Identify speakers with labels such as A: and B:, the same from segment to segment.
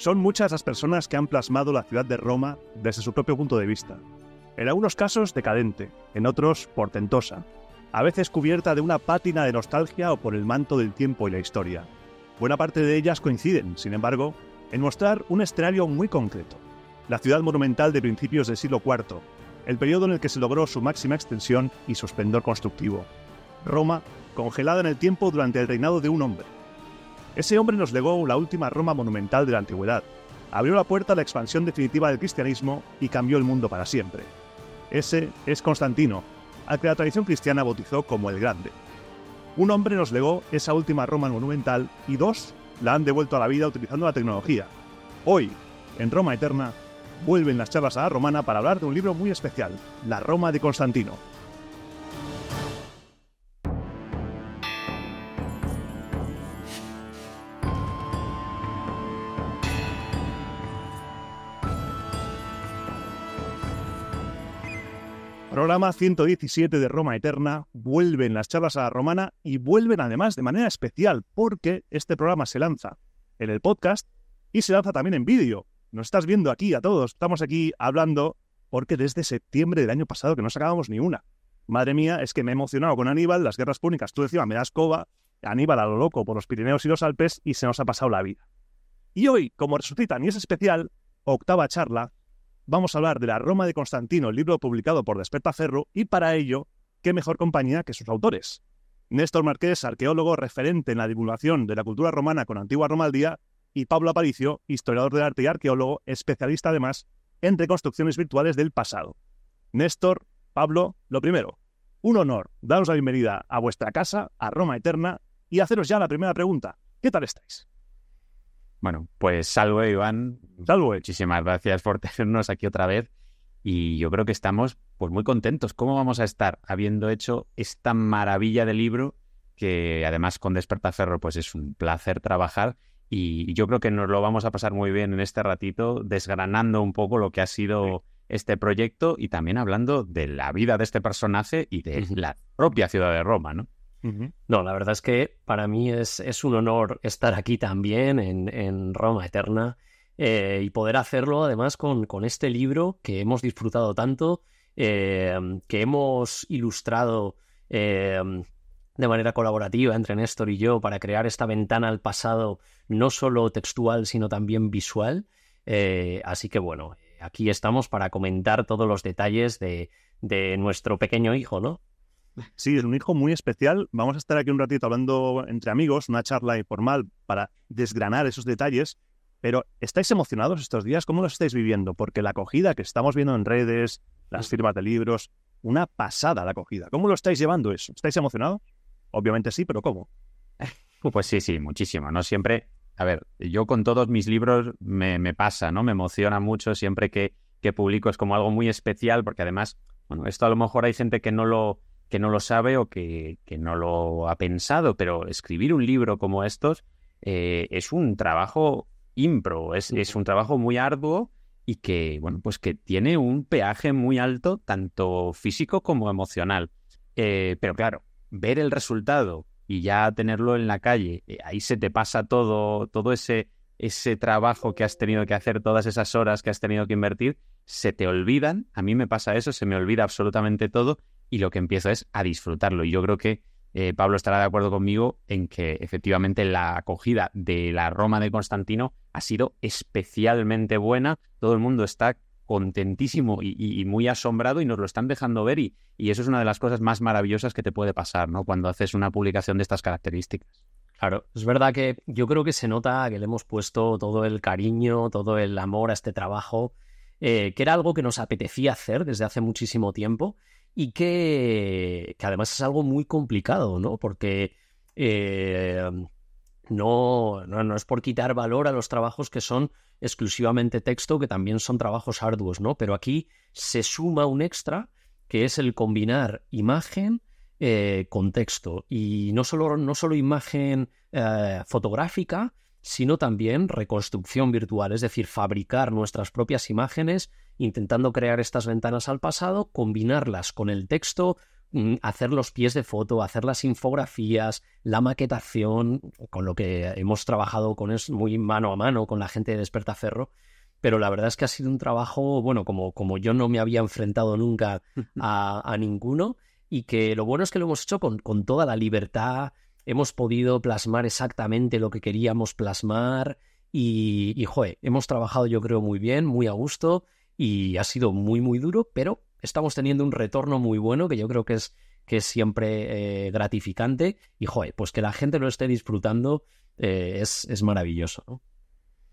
A: Son muchas las personas que han plasmado la ciudad de Roma desde su propio punto de vista. En algunos casos decadente, en otros portentosa, a veces cubierta de una pátina de nostalgia o por el manto del tiempo y la historia. Buena parte de ellas coinciden, sin embargo, en mostrar un escenario muy concreto. La ciudad monumental de principios del siglo IV, el periodo en el que se logró su máxima extensión y su constructivo. Roma, congelada en el tiempo durante el reinado de un hombre, ese hombre nos legó la última Roma monumental de la antigüedad, abrió la puerta a la expansión definitiva del cristianismo y cambió el mundo para siempre. Ese es Constantino, al que la tradición cristiana bautizó como el Grande. Un hombre nos legó esa última Roma monumental y dos la han devuelto a la vida utilizando la tecnología. Hoy, en Roma Eterna, vuelven las charlas a la romana para hablar de un libro muy especial, La Roma de Constantino. Programa 117 de Roma Eterna, vuelven las charlas a la romana y vuelven además de manera especial porque este programa se lanza en el podcast y se lanza también en vídeo. Nos estás viendo aquí a todos, estamos aquí hablando porque desde septiembre del año pasado que no sacábamos ni una. Madre mía, es que me he emocionado con Aníbal, las guerras púnicas, tú decías, me das coba, Aníbal a lo loco por los Pirineos y los Alpes y se nos ha pasado la vida. Y hoy, como resucitan y es especial, octava charla, vamos a hablar de la Roma de Constantino, libro publicado por Despertaferro, y para ello, qué mejor compañía que sus autores. Néstor Marqués, arqueólogo referente en la divulgación de la cultura romana con Antigua Roma día, y Pablo Aparicio, historiador del arte y arqueólogo, especialista además en reconstrucciones virtuales del pasado. Néstor, Pablo, lo primero, un honor daros la bienvenida a vuestra casa, a Roma Eterna, y haceros ya la primera pregunta. ¿Qué tal estáis?
B: Bueno, pues salve Iván. Salve. Muchísimas gracias por tenernos aquí otra vez. Y yo creo que estamos pues muy contentos. ¿Cómo vamos a estar habiendo hecho esta maravilla de libro que además con Despertaferro pues es un placer trabajar y yo creo que nos lo vamos a pasar muy bien en este ratito desgranando un poco lo que ha sido este proyecto y también hablando de la vida de este personaje y de la propia ciudad de Roma, ¿no?
C: No, la verdad es que para mí es, un honor estar aquí también en, Roma Eterna eh, y poder hacerlo además con, este libro que hemos disfrutado tanto, em, que hemos ilustrado em, de manera colaborativa entre Néstor y yo para crear esta ventana al pasado, no solo textual, sino también visual. Eh, así que bueno, aquí estamos para comentar todos los detalles de nuestro pequeño hijo, ¿no?
A: Sí, es un hijo muy especial. Vamos a estar aquí un ratito hablando entre amigos, una charla informal para desgranar esos detalles. Pero ¿estáis emocionados estos días? ¿Cómo lo estáis viviendo? Porque la acogida que estamos viendo en redes, las firmas de libros, una pasada la acogida. ¿Cómo lo estáis llevando eso? ¿Estáis emocionados? Obviamente sí, pero ¿cómo?
B: Pues sí, sí, muchísimo, ¿no? Siempre, a ver, yo con todos mis libros me, pasa, ¿no? Me emociona mucho siempre que, que publico, es como algo muy especial, porque además, bueno, esto a lo mejor hay gente que no lo, que no lo sabe o que, no lo ha pensado, pero escribir un libro como estos eh, es un trabajo impro, es, un trabajo muy arduo y que, bueno, pues que tiene un peaje muy alto, tanto físico como emocional. Eh, pero claro, ver el resultado y ya tenerlo en la calle, eh, ahí se te pasa todo, todo ese, ese trabajo que has tenido que hacer, todas esas horas que has tenido que invertir, se te olvidan, a mí me pasa eso, se me olvida absolutamente todo y lo que empiezo es a disfrutarlo. Y yo creo que eh, Pablo estará de acuerdo conmigo en que efectivamente la acogida de la Roma de Constantino ha sido especialmente buena. Todo el mundo está contentísimo y, muy asombrado y nos lo están dejando ver y, eso es una de las cosas más maravillosas que te puede pasar, ¿no? Cuando
C: haces una publicación de estas características. Claro, es verdad que yo creo que se nota que le hemos puesto todo el cariño, todo el amor a este trabajo, eh, que era algo que nos apetecía hacer desde hace muchísimo tiempo y que, además es algo muy complicado, ¿no? Porque eh, no, no, es por quitar valor a los trabajos que son exclusivamente texto, que también son trabajos arduos, ¿no? Pero aquí se suma un extra que es el combinar imagen eh, con texto. Y no solo, no imagen eh, fotográfica, sino también reconstrucción virtual, es decir, fabricar nuestras propias imágenes intentando crear estas ventanas al pasado, combinarlas con el texto, mm, hacer los pies de foto, hacer las infografías, la maquetación, con lo que hemos trabajado con es muy mano a mano con la gente de Despertaferro. Pero la verdad es que ha sido un trabajo, bueno, como, como yo no me había enfrentado nunca a, ninguno, y que lo bueno es que lo hemos hecho con, toda la libertad, hemos podido plasmar exactamente lo que queríamos plasmar, y, y hemos trabajado yo creo muy bien, muy a gusto, y ha sido muy, muy duro, pero estamos teniendo un retorno muy bueno que yo creo que es, que es siempre eh, gratificante y, joder, pues que la gente lo esté disfrutando eh, es, es, maravilloso. ¿no?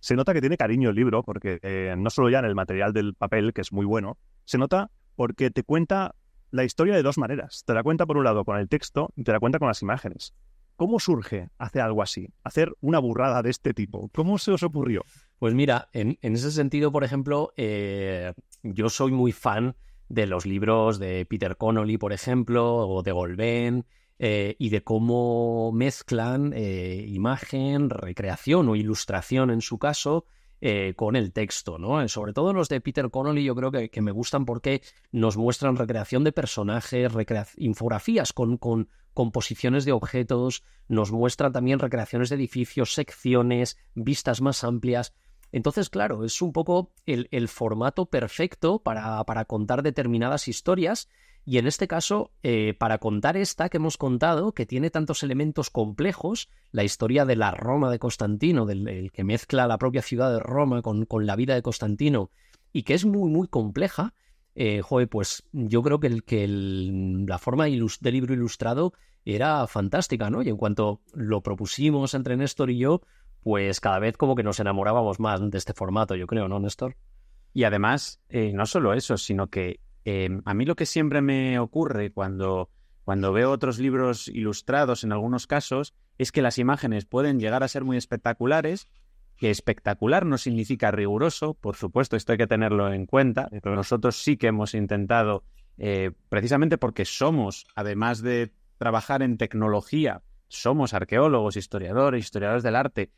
A: Se nota que tiene cariño el libro, porque eh, no solo ya en el material del papel, que es muy bueno, se nota porque te cuenta la historia de dos maneras. Te la cuenta por un lado con el texto y te la cuenta con las imágenes. ¿Cómo surge hacer algo así? Hacer una burrada de este tipo. ¿Cómo se os
C: ocurrió? Pues mira, en, ese sentido, por ejemplo, eh, yo soy muy fan de los libros de Peter Connolly, por ejemplo, o de Golben, eh, y de cómo mezclan eh, imagen, recreación o ilustración en su caso, con el texto, ¿no? Sobre todo los de Peter Connolly yo creo que, me gustan porque nos muestran recreación de personajes, infografías con composiciones de objetos, nos muestran también recreaciones de edificios, secciones, vistas más amplias. Entonces, claro, es un poco el, formato perfecto para, contar determinadas historias y en este caso, eh, para contar esta que hemos contado, que tiene tantos elementos complejos, la historia de la Roma de Constantino, del, que mezcla la propia ciudad de Roma con, la vida de Constantino y que es muy, muy compleja, eh, pues yo creo que, el, la forma de libro ilustrado era fantástica, ¿no? Y en cuanto lo propusimos entre Néstor y yo, pues cada vez como que nos enamorábamos más de este formato, yo creo, ¿no, Néstor? Y además, eh, no solo eso, sino
B: que em, a mí lo que siempre me ocurre cuando, cuando veo otros libros ilustrados en algunos casos es que las imágenes pueden llegar a ser muy espectaculares, que espectacular no significa riguroso, por supuesto, esto hay que tenerlo en cuenta. pero Nosotros sí que hemos intentado, eh, precisamente porque somos, además de trabajar en tecnología, somos arqueólogos, historiadores, historiadores del arte,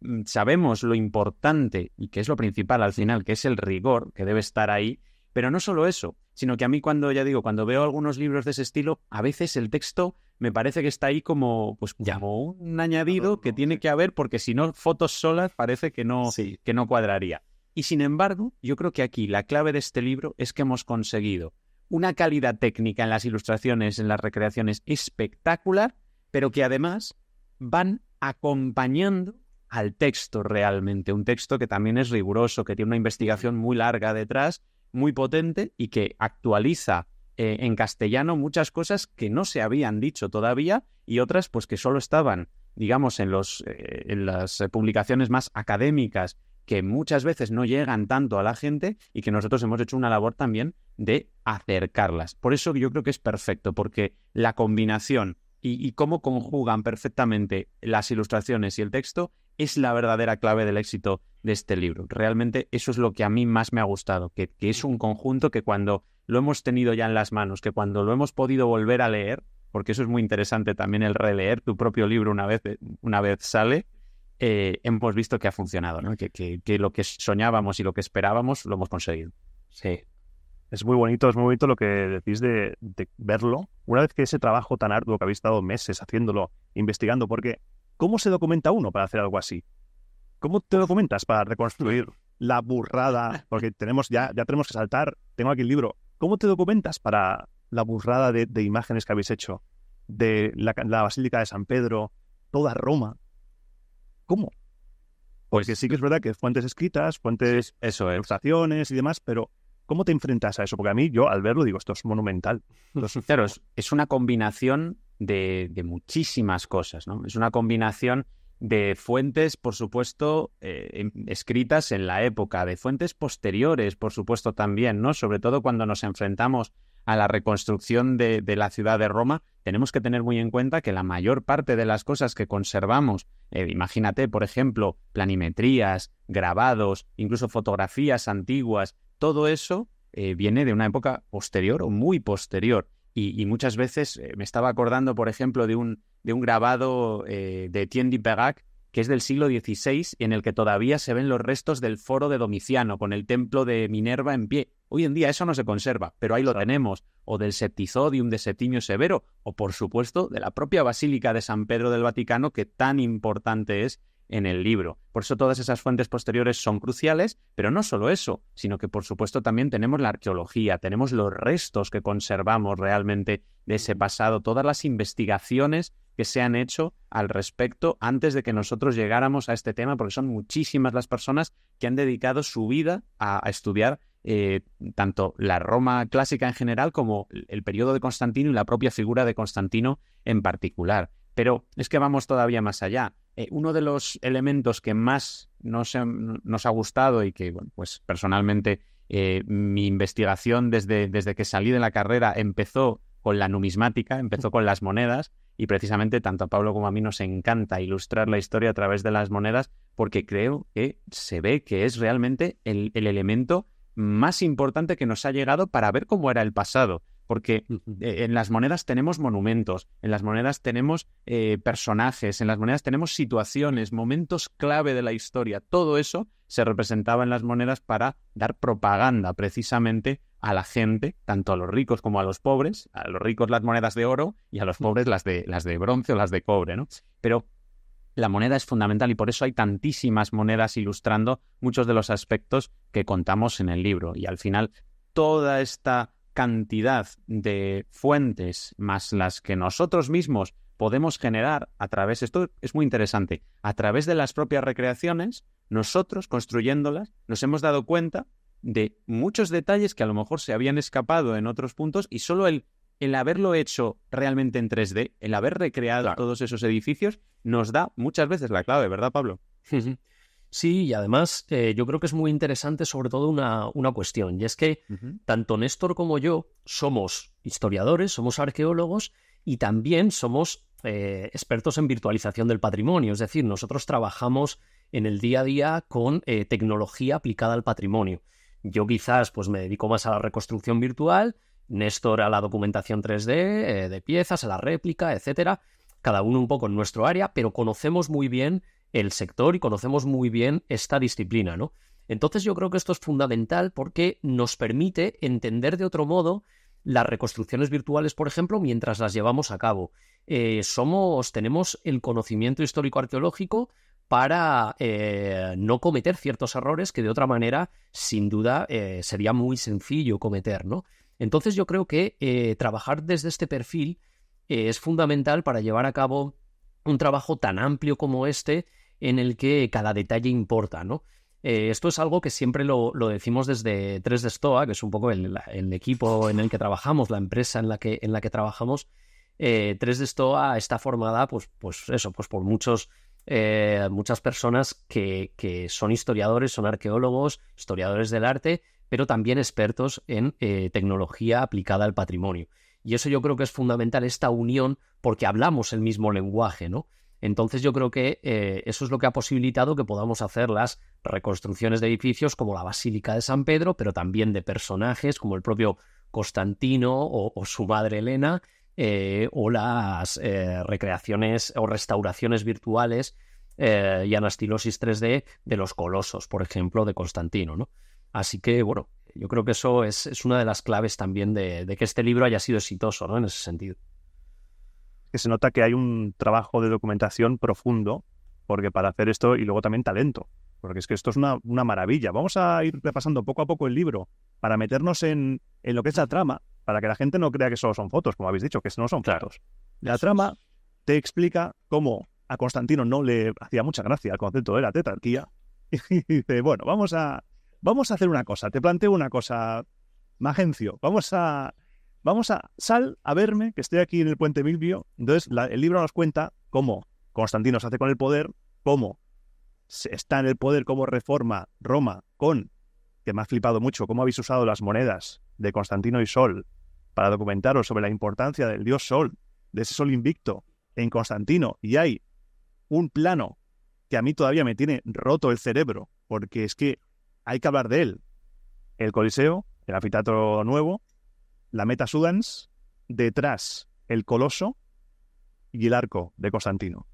B: Mm, sabemos lo importante y que es lo principal al final, que es el rigor que debe estar ahí, pero no solo eso, sino que a mí cuando, ya digo, cuando veo algunos libros de ese estilo, a veces el texto me parece que está ahí como, pues, un añadido que tiene que haber, porque si no, fotos solas parece que no, que no cuadraría. Y sin embargo, yo creo que aquí la clave de este libro es que hemos conseguido una calidad técnica en las ilustraciones, en las recreaciones espectacular, pero que además van acompañando al texto realmente, un texto que también es riguroso, que tiene una investigación muy larga detrás, muy potente y que actualiza eh, en castellano muchas cosas que no se habían dicho todavía y otras pues que solo estaban, digamos, en, los, eh, en las publicaciones más académicas que muchas veces no llegan tanto a la gente y que nosotros hemos hecho una labor también de acercarlas. Por eso yo creo que es perfecto, porque la combinación y cómo conjugan perfectamente las ilustraciones y el texto es la verdadera clave del éxito de este libro. Realmente eso es lo que a mí más me ha gustado, que, es un conjunto que cuando lo hemos tenido ya en las manos, que cuando lo hemos podido volver a leer, porque eso es muy interesante también el releer tu propio libro una vez, una vez sale, eh, hemos visto que ha funcionado, que, lo que soñábamos y lo que esperábamos lo hemos conseguido. Sí.
A: Es muy bonito, es muy bonito lo que decís de, de verlo. Una vez que ese trabajo tan arduo que habéis estado meses haciéndolo, investigando, porque ¿Cómo se documenta uno para hacer algo así? ¿Cómo te documentas para reconstruir la burrada? Porque tenemos ya, ya tenemos que saltar. Tengo aquí el libro. ¿Cómo te documentas para la burrada de, imágenes que habéis hecho? De la, Basílica de San Pedro, toda Roma. ¿Cómo? pues, sí que es verdad que fuentes escritas, fuentes, eso ilustraciones y demás, pero ¿Cómo te enfrentas a eso?
B: Porque a mí, yo al verlo, digo, esto es monumental. Los claro, es, una combinación de, muchísimas cosas. ¿no? Es una combinación de fuentes, por supuesto, eh, em, escritas en la época, de fuentes posteriores, por supuesto, también, ¿no? Sobre todo cuando nos enfrentamos a la reconstrucción de, la ciudad de Roma, tenemos que tener muy en cuenta que la mayor parte de las cosas que conservamos, eh, imagínate, por ejemplo, planimetrías, grabados, incluso fotografías antiguas, todo eso eh, viene de una época posterior o muy posterior. Y, muchas veces eh, me estaba acordando, por ejemplo, de un, de un grabado eh, de Tiendi de que es del siglo XVI, en el que todavía se ven los restos del foro de Domiciano, con el templo de Minerva en pie. Hoy en día eso no se conserva, pero ahí lo tenemos, o del Septizodium de Septimio Severo, o por supuesto de la propia Basílica de San Pedro del Vaticano, que tan importante es en el libro. Por eso todas esas fuentes posteriores son cruciales, pero no solo eso, sino que por supuesto también tenemos la arqueología, tenemos los restos que conservamos realmente de ese pasado, todas las investigaciones que se han hecho al respecto antes de que nosotros llegáramos a este tema, porque son muchísimas las personas que han dedicado su vida a, estudiar eh, tanto la Roma clásica en general como el periodo de Constantino y la propia figura de Constantino en particular. Pero es que vamos todavía más allá eh, uno de los elementos que más nos, ha gustado y que, bueno, pues personalmente eh, mi investigación desde, que salí de la carrera empezó con la numismática, empezó con las monedas y precisamente tanto a Pablo como a mí nos encanta ilustrar la historia a través de las monedas porque creo que se ve que es realmente el elemento más importante que nos ha llegado para ver cómo era el pasado porque e, en las monedas tenemos monumentos, en las monedas tenemos eh, personajes, en las monedas tenemos situaciones, momentos clave de la historia. Todo eso se representaba en las monedas para dar propaganda precisamente a la gente, tanto a los ricos como a los pobres. A los ricos las monedas de oro y a los mm. pobres las de, las de bronce o las de cobre, ¿no? Pero la moneda es fundamental y por eso hay tantísimas monedas ilustrando muchos de los aspectos que contamos en el libro. Y al final, toda esta cantidad de fuentes más las que nosotros mismos podemos generar a través, esto es muy interesante, a través de las propias recreaciones, nosotros construyéndolas nos hemos dado cuenta de muchos detalles que a lo mejor se habían escapado en otros puntos y solo el, haberlo hecho realmente en 3D, el haber
C: recreado todos esos edificios, nos da muchas veces la clave, ¿verdad, Pablo? Sí, y además eh, yo creo que es muy interesante sobre todo una, cuestión, y es que tanto Néstor como yo somos historiadores, somos arqueólogos y también somos eh, expertos en virtualización del patrimonio, es decir, nosotros trabajamos en el día a día con eh, tecnología aplicada al patrimonio. Yo quizás pues me dedico más a la reconstrucción virtual, Néstor a la documentación 3D de piezas, a la réplica, etcétera, cada uno un poco en nuestro área, pero conocemos muy bien el sector y conocemos muy bien esta disciplina, ¿no? Entonces yo creo que esto es fundamental porque nos permite entender de otro modo las reconstrucciones virtuales, por ejemplo, mientras las llevamos a cabo. Eh, somos, tenemos el conocimiento histórico arqueológico para eh, no cometer ciertos errores que de otra manera, sin duda, eh, sería muy sencillo cometer, ¿no? Entonces yo creo que trabajar desde este perfil es fundamental para llevar a cabo un trabajo tan amplio como este en el que cada detalle importa, ¿no? Eh, esto es algo que siempre lo, decimos desde 3 de Stoa, que es un poco el, equipo en el que trabajamos, la empresa en la que, en la que trabajamos. Eh, tres 3D Stoa está formada, pues, pues eso, pues por muchos, eh, muchas personas que, que, son historiadores, son arqueólogos, historiadores del arte, pero también expertos en tecnología aplicada al patrimonio. Y eso yo creo que es fundamental, esta unión, porque hablamos el mismo lenguaje, ¿no? Entonces yo creo que eh, eso es lo que ha posibilitado que podamos hacer las reconstrucciones de edificios como la Basílica de San Pedro, pero también de personajes como el propio Constantino o, su madre Elena, eh, o las eh, recreaciones o restauraciones virtuales y anastilosis 3D de los colosos, por ejemplo, de Constantino. Así que, bueno, yo creo que eso es, una de las claves también de, de, que este libro haya sido exitoso ¿no? en ese sentido se nota que hay
A: un trabajo de documentación profundo, porque para hacer esto y luego también talento, porque es que esto es una, maravilla. Vamos a ir repasando poco a poco el libro para meternos en, en, lo que es la trama, para que la gente no crea que solo son fotos, como habéis dicho, que no son fotos. La trama te explica cómo a Constantino no le hacía mucha gracia el concepto de la tetrarquía y dice, bueno, vamos a, vamos a hacer una cosa, te planteo una cosa, Magencio, vamos a vamos a, sal a verme, que estoy aquí en el puente Milvio. Entonces, el libro nos cuenta cómo Constantino se hace con el poder, cómo está en el poder, cómo reforma Roma con, que me ha flipado mucho, cómo habéis usado las monedas de Constantino y Sol para documentaros sobre la importancia del dios Sol, de ese Sol invicto en Constantino. Y hay un plano que a mí todavía me tiene roto el cerebro, porque es que hay que hablar de él. El Coliseo, el anfiteatro nuevo, la meta Sudans, detrás el coloso y el
B: arco de Constantino.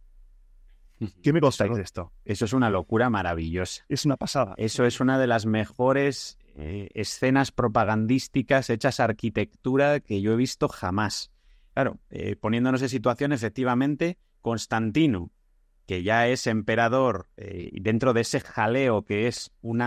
B: ¿Qué me consta de esto? Eso es una locura maravillosa. Es una pasada. Eso es una de las mejores eh, escenas propagandísticas hechas arquitectura que yo he visto jamás. Claro, eh, poniéndonos en situación, efectivamente, Constantino que ya es emperador, eh, y dentro de ese jaleo que es un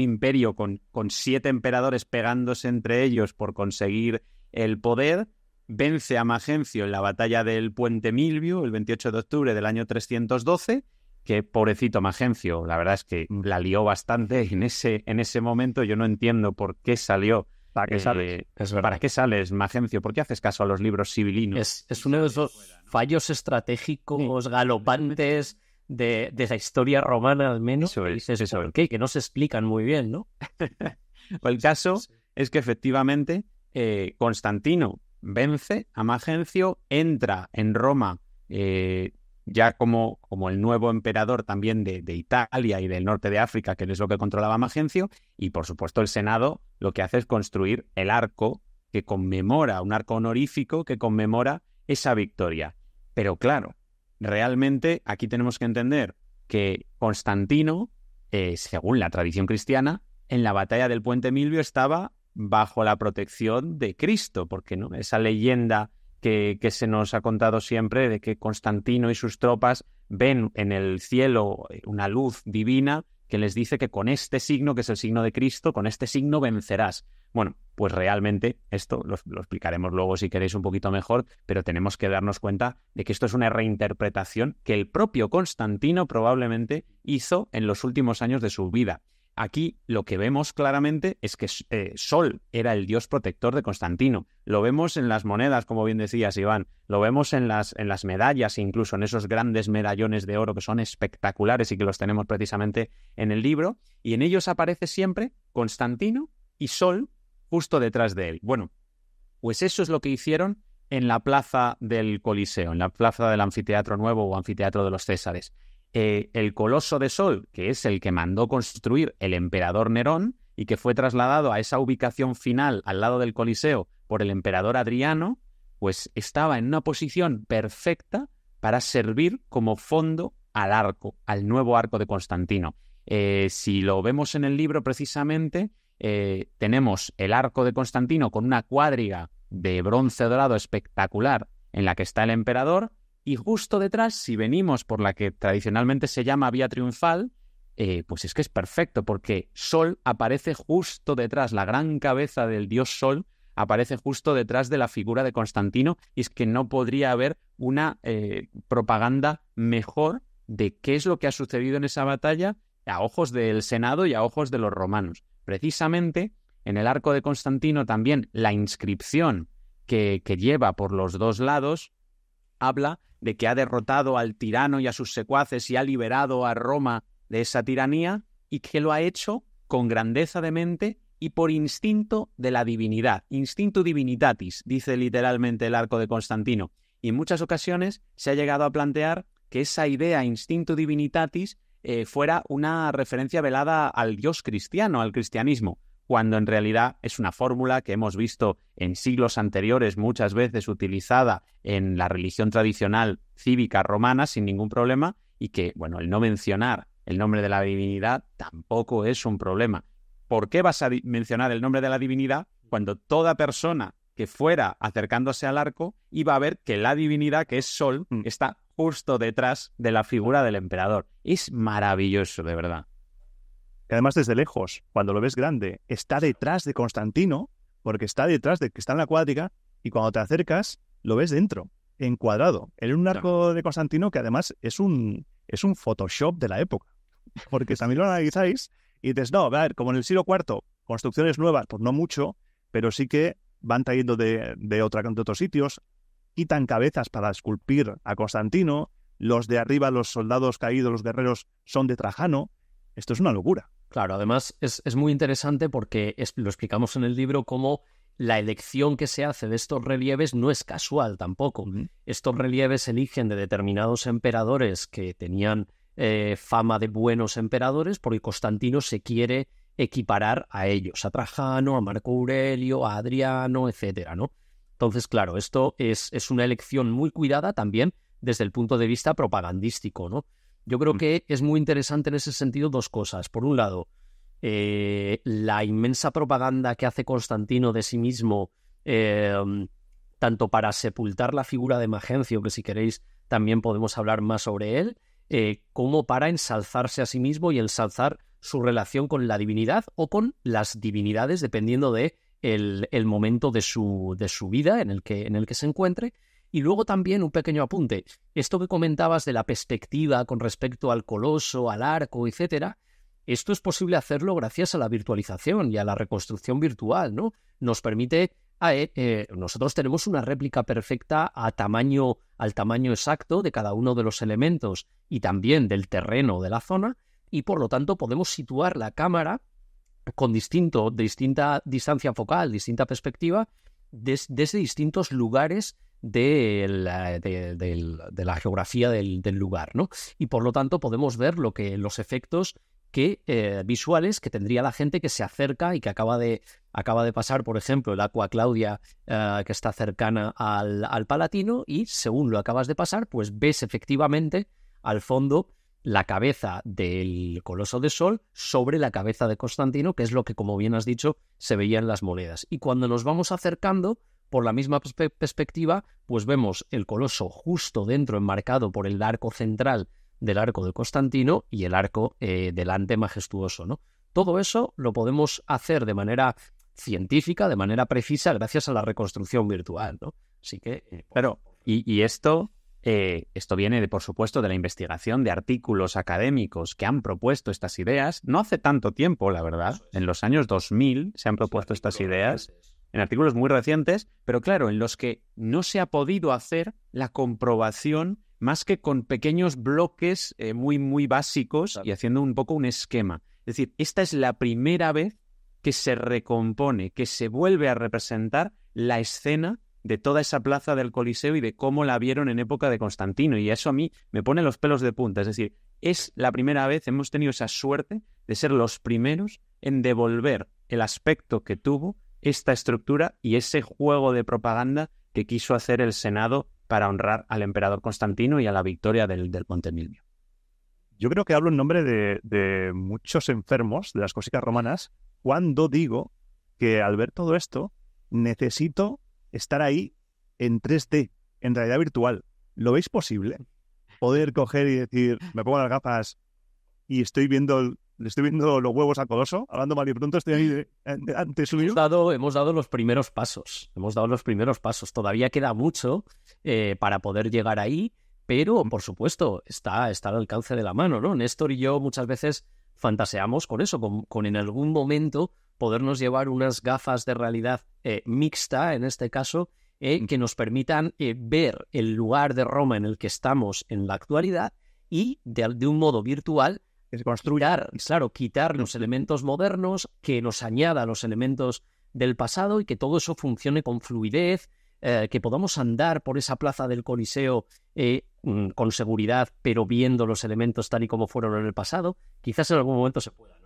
B: imperio con, siete emperadores pegándose entre ellos por conseguir el poder, vence a Magencio en la batalla del Puente Milvio el 28 de octubre del año 312, que pobrecito Magencio, la verdad es que la lió bastante en ese, en ese momento, yo no entiendo por qué salió eh,
C: ¿Para qué, sales? Magencio? ¿Por qué haces caso a los libros civilinos? Es, uno de esos fallos estratégicos galopantes de, de, la historia romana, al menos. Eso Que no se explican muy bien, ¿no? el caso es que efectivamente
B: eh, Constantino vence a Magencio, entra en Roma eh, ya como, como el nuevo emperador también de, Italia y del norte de África, que es lo que controlaba Magencio, y por supuesto el Senado lo que hace es construir el arco que conmemora, un arco honorífico que conmemora esa victoria. Pero claro, realmente aquí tenemos que entender que Constantino, eh, según la tradición cristiana, en la batalla del puente Milvio estaba bajo la protección de Cristo, porque ¿no? esa leyenda que, se nos ha contado siempre de que Constantino y sus tropas ven en el cielo una luz divina que les dice que con este signo, que es el signo de Cristo, con este signo vencerás. Bueno, pues realmente esto lo explicaremos luego si queréis un poquito mejor, pero tenemos que darnos cuenta de que esto es una reinterpretación que el propio Constantino probablemente hizo en los últimos años de su vida. Aquí lo que vemos claramente es que eh, Sol era el dios protector de Constantino. Lo vemos en las monedas, como bien decías, Iván. Lo vemos en las, en las medallas, incluso en esos grandes medallones de oro que son espectaculares y que los tenemos precisamente en el libro. Y en ellos aparece siempre Constantino y Sol justo detrás de él. Bueno, pues eso es lo que hicieron en la plaza del Coliseo, en la plaza del Anfiteatro Nuevo o Anfiteatro de los Césares. Eh, el coloso de Sol, que es el que mandó construir el emperador Nerón y que fue trasladado a esa ubicación final al lado del Coliseo por el emperador Adriano, pues estaba en una posición perfecta para servir como fondo al arco, al nuevo arco de Constantino. Eh, si lo vemos en el libro precisamente, eh, tenemos el arco de Constantino con una cuadriga de bronce dorado espectacular en la que está el emperador, y justo detrás, si venimos por la que tradicionalmente se llama vía triunfal, eh, pues es que es perfecto, porque Sol aparece justo detrás, la gran cabeza del dios Sol aparece justo detrás de la figura de Constantino, y es que no podría haber una eh, propaganda mejor de qué es lo que ha sucedido en esa batalla a ojos del Senado y a ojos de los romanos. Precisamente en el arco de Constantino también la inscripción que, que lleva por los dos lados habla de que ha derrotado al tirano y a sus secuaces y ha liberado a Roma de esa tiranía y que lo ha hecho con grandeza de mente y por instinto de la divinidad, instinto divinitatis, dice literalmente el arco de Constantino. Y en muchas ocasiones se ha llegado a plantear que esa idea, instinto divinitatis, eh, fuera una referencia velada al Dios cristiano, al cristianismo cuando en realidad es una fórmula que hemos visto en siglos anteriores muchas veces utilizada en la religión tradicional cívica romana sin ningún problema y que, bueno, el no mencionar el nombre de la divinidad tampoco es un problema. ¿Por qué vas a mencionar el nombre de la divinidad cuando toda persona que fuera acercándose al arco iba a ver que la divinidad, que es Sol, mm. está justo detrás de la figura del emperador? Es maravilloso, de verdad
A: que además desde lejos, cuando lo ves grande, está detrás de Constantino, porque está detrás de que está en la cuadriga, y cuando te acercas, lo ves dentro, encuadrado, en un arco de Constantino que además es un, es un Photoshop de la época. Porque también lo analizáis y dices, no, a ver, como en el siglo IV, construcciones nuevas, pues no mucho, pero sí que van trayendo de, de, otra, de otros sitios, quitan cabezas para esculpir a Constantino, los de arriba, los soldados caídos, los guerreros, son de Trajano. Esto es una
C: locura. Claro, además es, muy interesante porque lo explicamos en el libro cómo la elección que se hace de estos relieves no es casual tampoco. Estos relieves eligen de determinados emperadores que tenían eh, fama de buenos emperadores porque Constantino se quiere equiparar a ellos, a Trajano, a Marco Aurelio, a Adriano, etcétera, ¿no? Entonces, claro, esto es, es una elección muy cuidada también desde el punto de vista propagandístico, ¿no? Yo creo mm. que es muy interesante en ese sentido dos cosas. Por un lado, eh, la inmensa propaganda que hace Constantino de sí mismo, eh, tanto para sepultar la figura de Magencio, que si queréis también podemos hablar más sobre él, eh, como para ensalzarse a sí mismo y ensalzar su relación con la divinidad o con las divinidades, dependiendo de el, momento de su, de su vida en el que, en el que se encuentre. Y luego también un pequeño apunte. Esto que comentabas de la perspectiva con respecto al coloso, al arco, etcétera, esto es posible hacerlo gracias a la virtualización y a la reconstrucción virtual, ¿no? Nos permite eh, eh, nosotros tenemos una réplica perfecta a tamaño, al tamaño exacto de cada uno de los elementos y también del terreno de la zona, y por lo tanto podemos situar la cámara con distinto, distinta distancia focal, distinta perspectiva, desde distintos lugares de la, geografía del, lugar, ¿no? Y por lo tanto podemos ver lo que, los efectos que, eh, visuales que tendría la gente que se acerca y que acaba de, acaba de pasar, por ejemplo, el Aqua Claudia ah, que está cercana al, al Palatino y según lo acabas de pasar, pues ves efectivamente al fondo la cabeza del Coloso de Sol sobre la cabeza de Constantino, que es lo que, como bien has dicho, se veía en las monedas. Y cuando nos vamos acercando, por la misma perspectiva, pues vemos el Coloso justo dentro, enmarcado por el arco central del arco de Constantino y el arco eh, delante majestuoso. ¿no? Todo eso lo podemos hacer de manera científica, de manera precisa, gracias a la reconstrucción virtual. ¿no? Así que. Eh, Pero, y esto eh,
B: esto viene, por supuesto, de la investigación de artículos académicos que han propuesto estas ideas. No hace tanto tiempo, la verdad. En los años 2000 se han propuesto estas ideas en artículos muy recientes, pero claro, en los que no se ha podido hacer la comprobación más que con pequeños bloques eh, muy, muy básicos y haciendo un poco un esquema. Es decir, esta es la primera vez que se recompone, que se vuelve a representar la escena de toda esa plaza del Coliseo y de cómo la vieron en época de Constantino. Y eso a mí me pone los pelos de punta. Es decir, es la primera vez, hemos tenido esa suerte de ser los primeros en devolver el aspecto que tuvo esta estructura y ese juego de propaganda que quiso hacer el Senado para honrar al emperador Constantino y a la victoria del, del Monte Milvio. Yo creo que hablo en nombre
A: de, muchos enfermos de las cosicas romanas cuando digo que al ver todo esto necesito estar ahí en 3D, en realidad virtual. ¿Lo veis posible? Poder coger y decir, me pongo las gafas y estoy viendo, estoy
C: viendo los huevos a Coloso, hablando mal y pronto estoy ahí ante su Hemos dado, hemos dado los primeros pasos, hemos dado los primeros pasos. Todavía queda mucho eh, para poder llegar ahí, pero mm. por supuesto está, al alcance de la mano, ¿no? Néstor y yo muchas veces fantaseamos con eso, con en algún momento podernos llevar unas gafas de realidad eh, mixta, en este caso, eh, que nos permitan eh, ver el lugar de Roma en el que estamos en la actualidad y de, un modo virtual construir, claro, quitar los elementos modernos, que nos añada los elementos del pasado y que todo eso funcione con fluidez, que podamos andar por esa plaza del Coliseo mm, con seguridad, pero viendo los elementos tal y como fueron en el pasado, quizás en algún momento se pueda.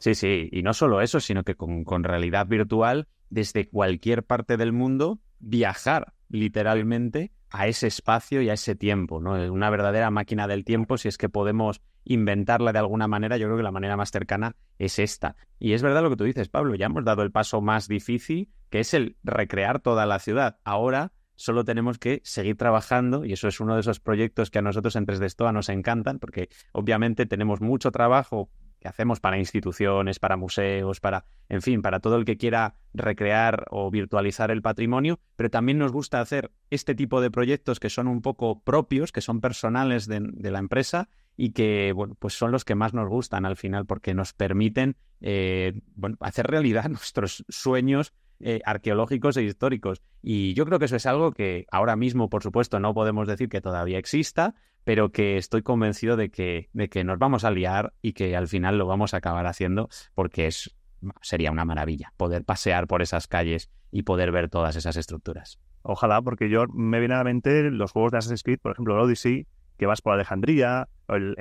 B: Sí, sí, y no solo eso, sino que con, realidad virtual, desde cualquier parte del mundo, viajar literalmente a ese espacio y a ese tiempo, ¿no? Una verdadera máquina del tiempo, si es que podemos inventarla de alguna manera, yo creo que la manera más cercana es esta. Y es verdad lo que tú dices, Pablo, ya hemos dado el paso más difícil, que es el recrear toda la ciudad. Ahora solo tenemos que seguir trabajando y eso es uno de esos proyectos que a nosotros en 3D Stoa nos encantan porque obviamente tenemos mucho trabajo que hacemos para instituciones, para museos, para, en fin, para todo el que quiera recrear o virtualizar el patrimonio, pero también nos gusta hacer este tipo de proyectos que son un poco propios, que son personales de, la empresa y que, bueno, pues son los que más nos gustan al final porque nos permiten, eh, hacer realidad nuestros sueños eh, arqueológicos e históricos. Y yo creo que eso es algo que ahora mismo, por supuesto, no podemos decir que todavía exista, pero que estoy convencido de que, de que nos vamos a liar y que al final lo vamos a acabar haciendo porque es, sería una maravilla poder pasear por esas calles y poder ver todas esas estructuras.
A: Ojalá, porque yo me viene a la mente los juegos de Assassin's Creed, por ejemplo, el Odyssey, que vas por Alejandría, el,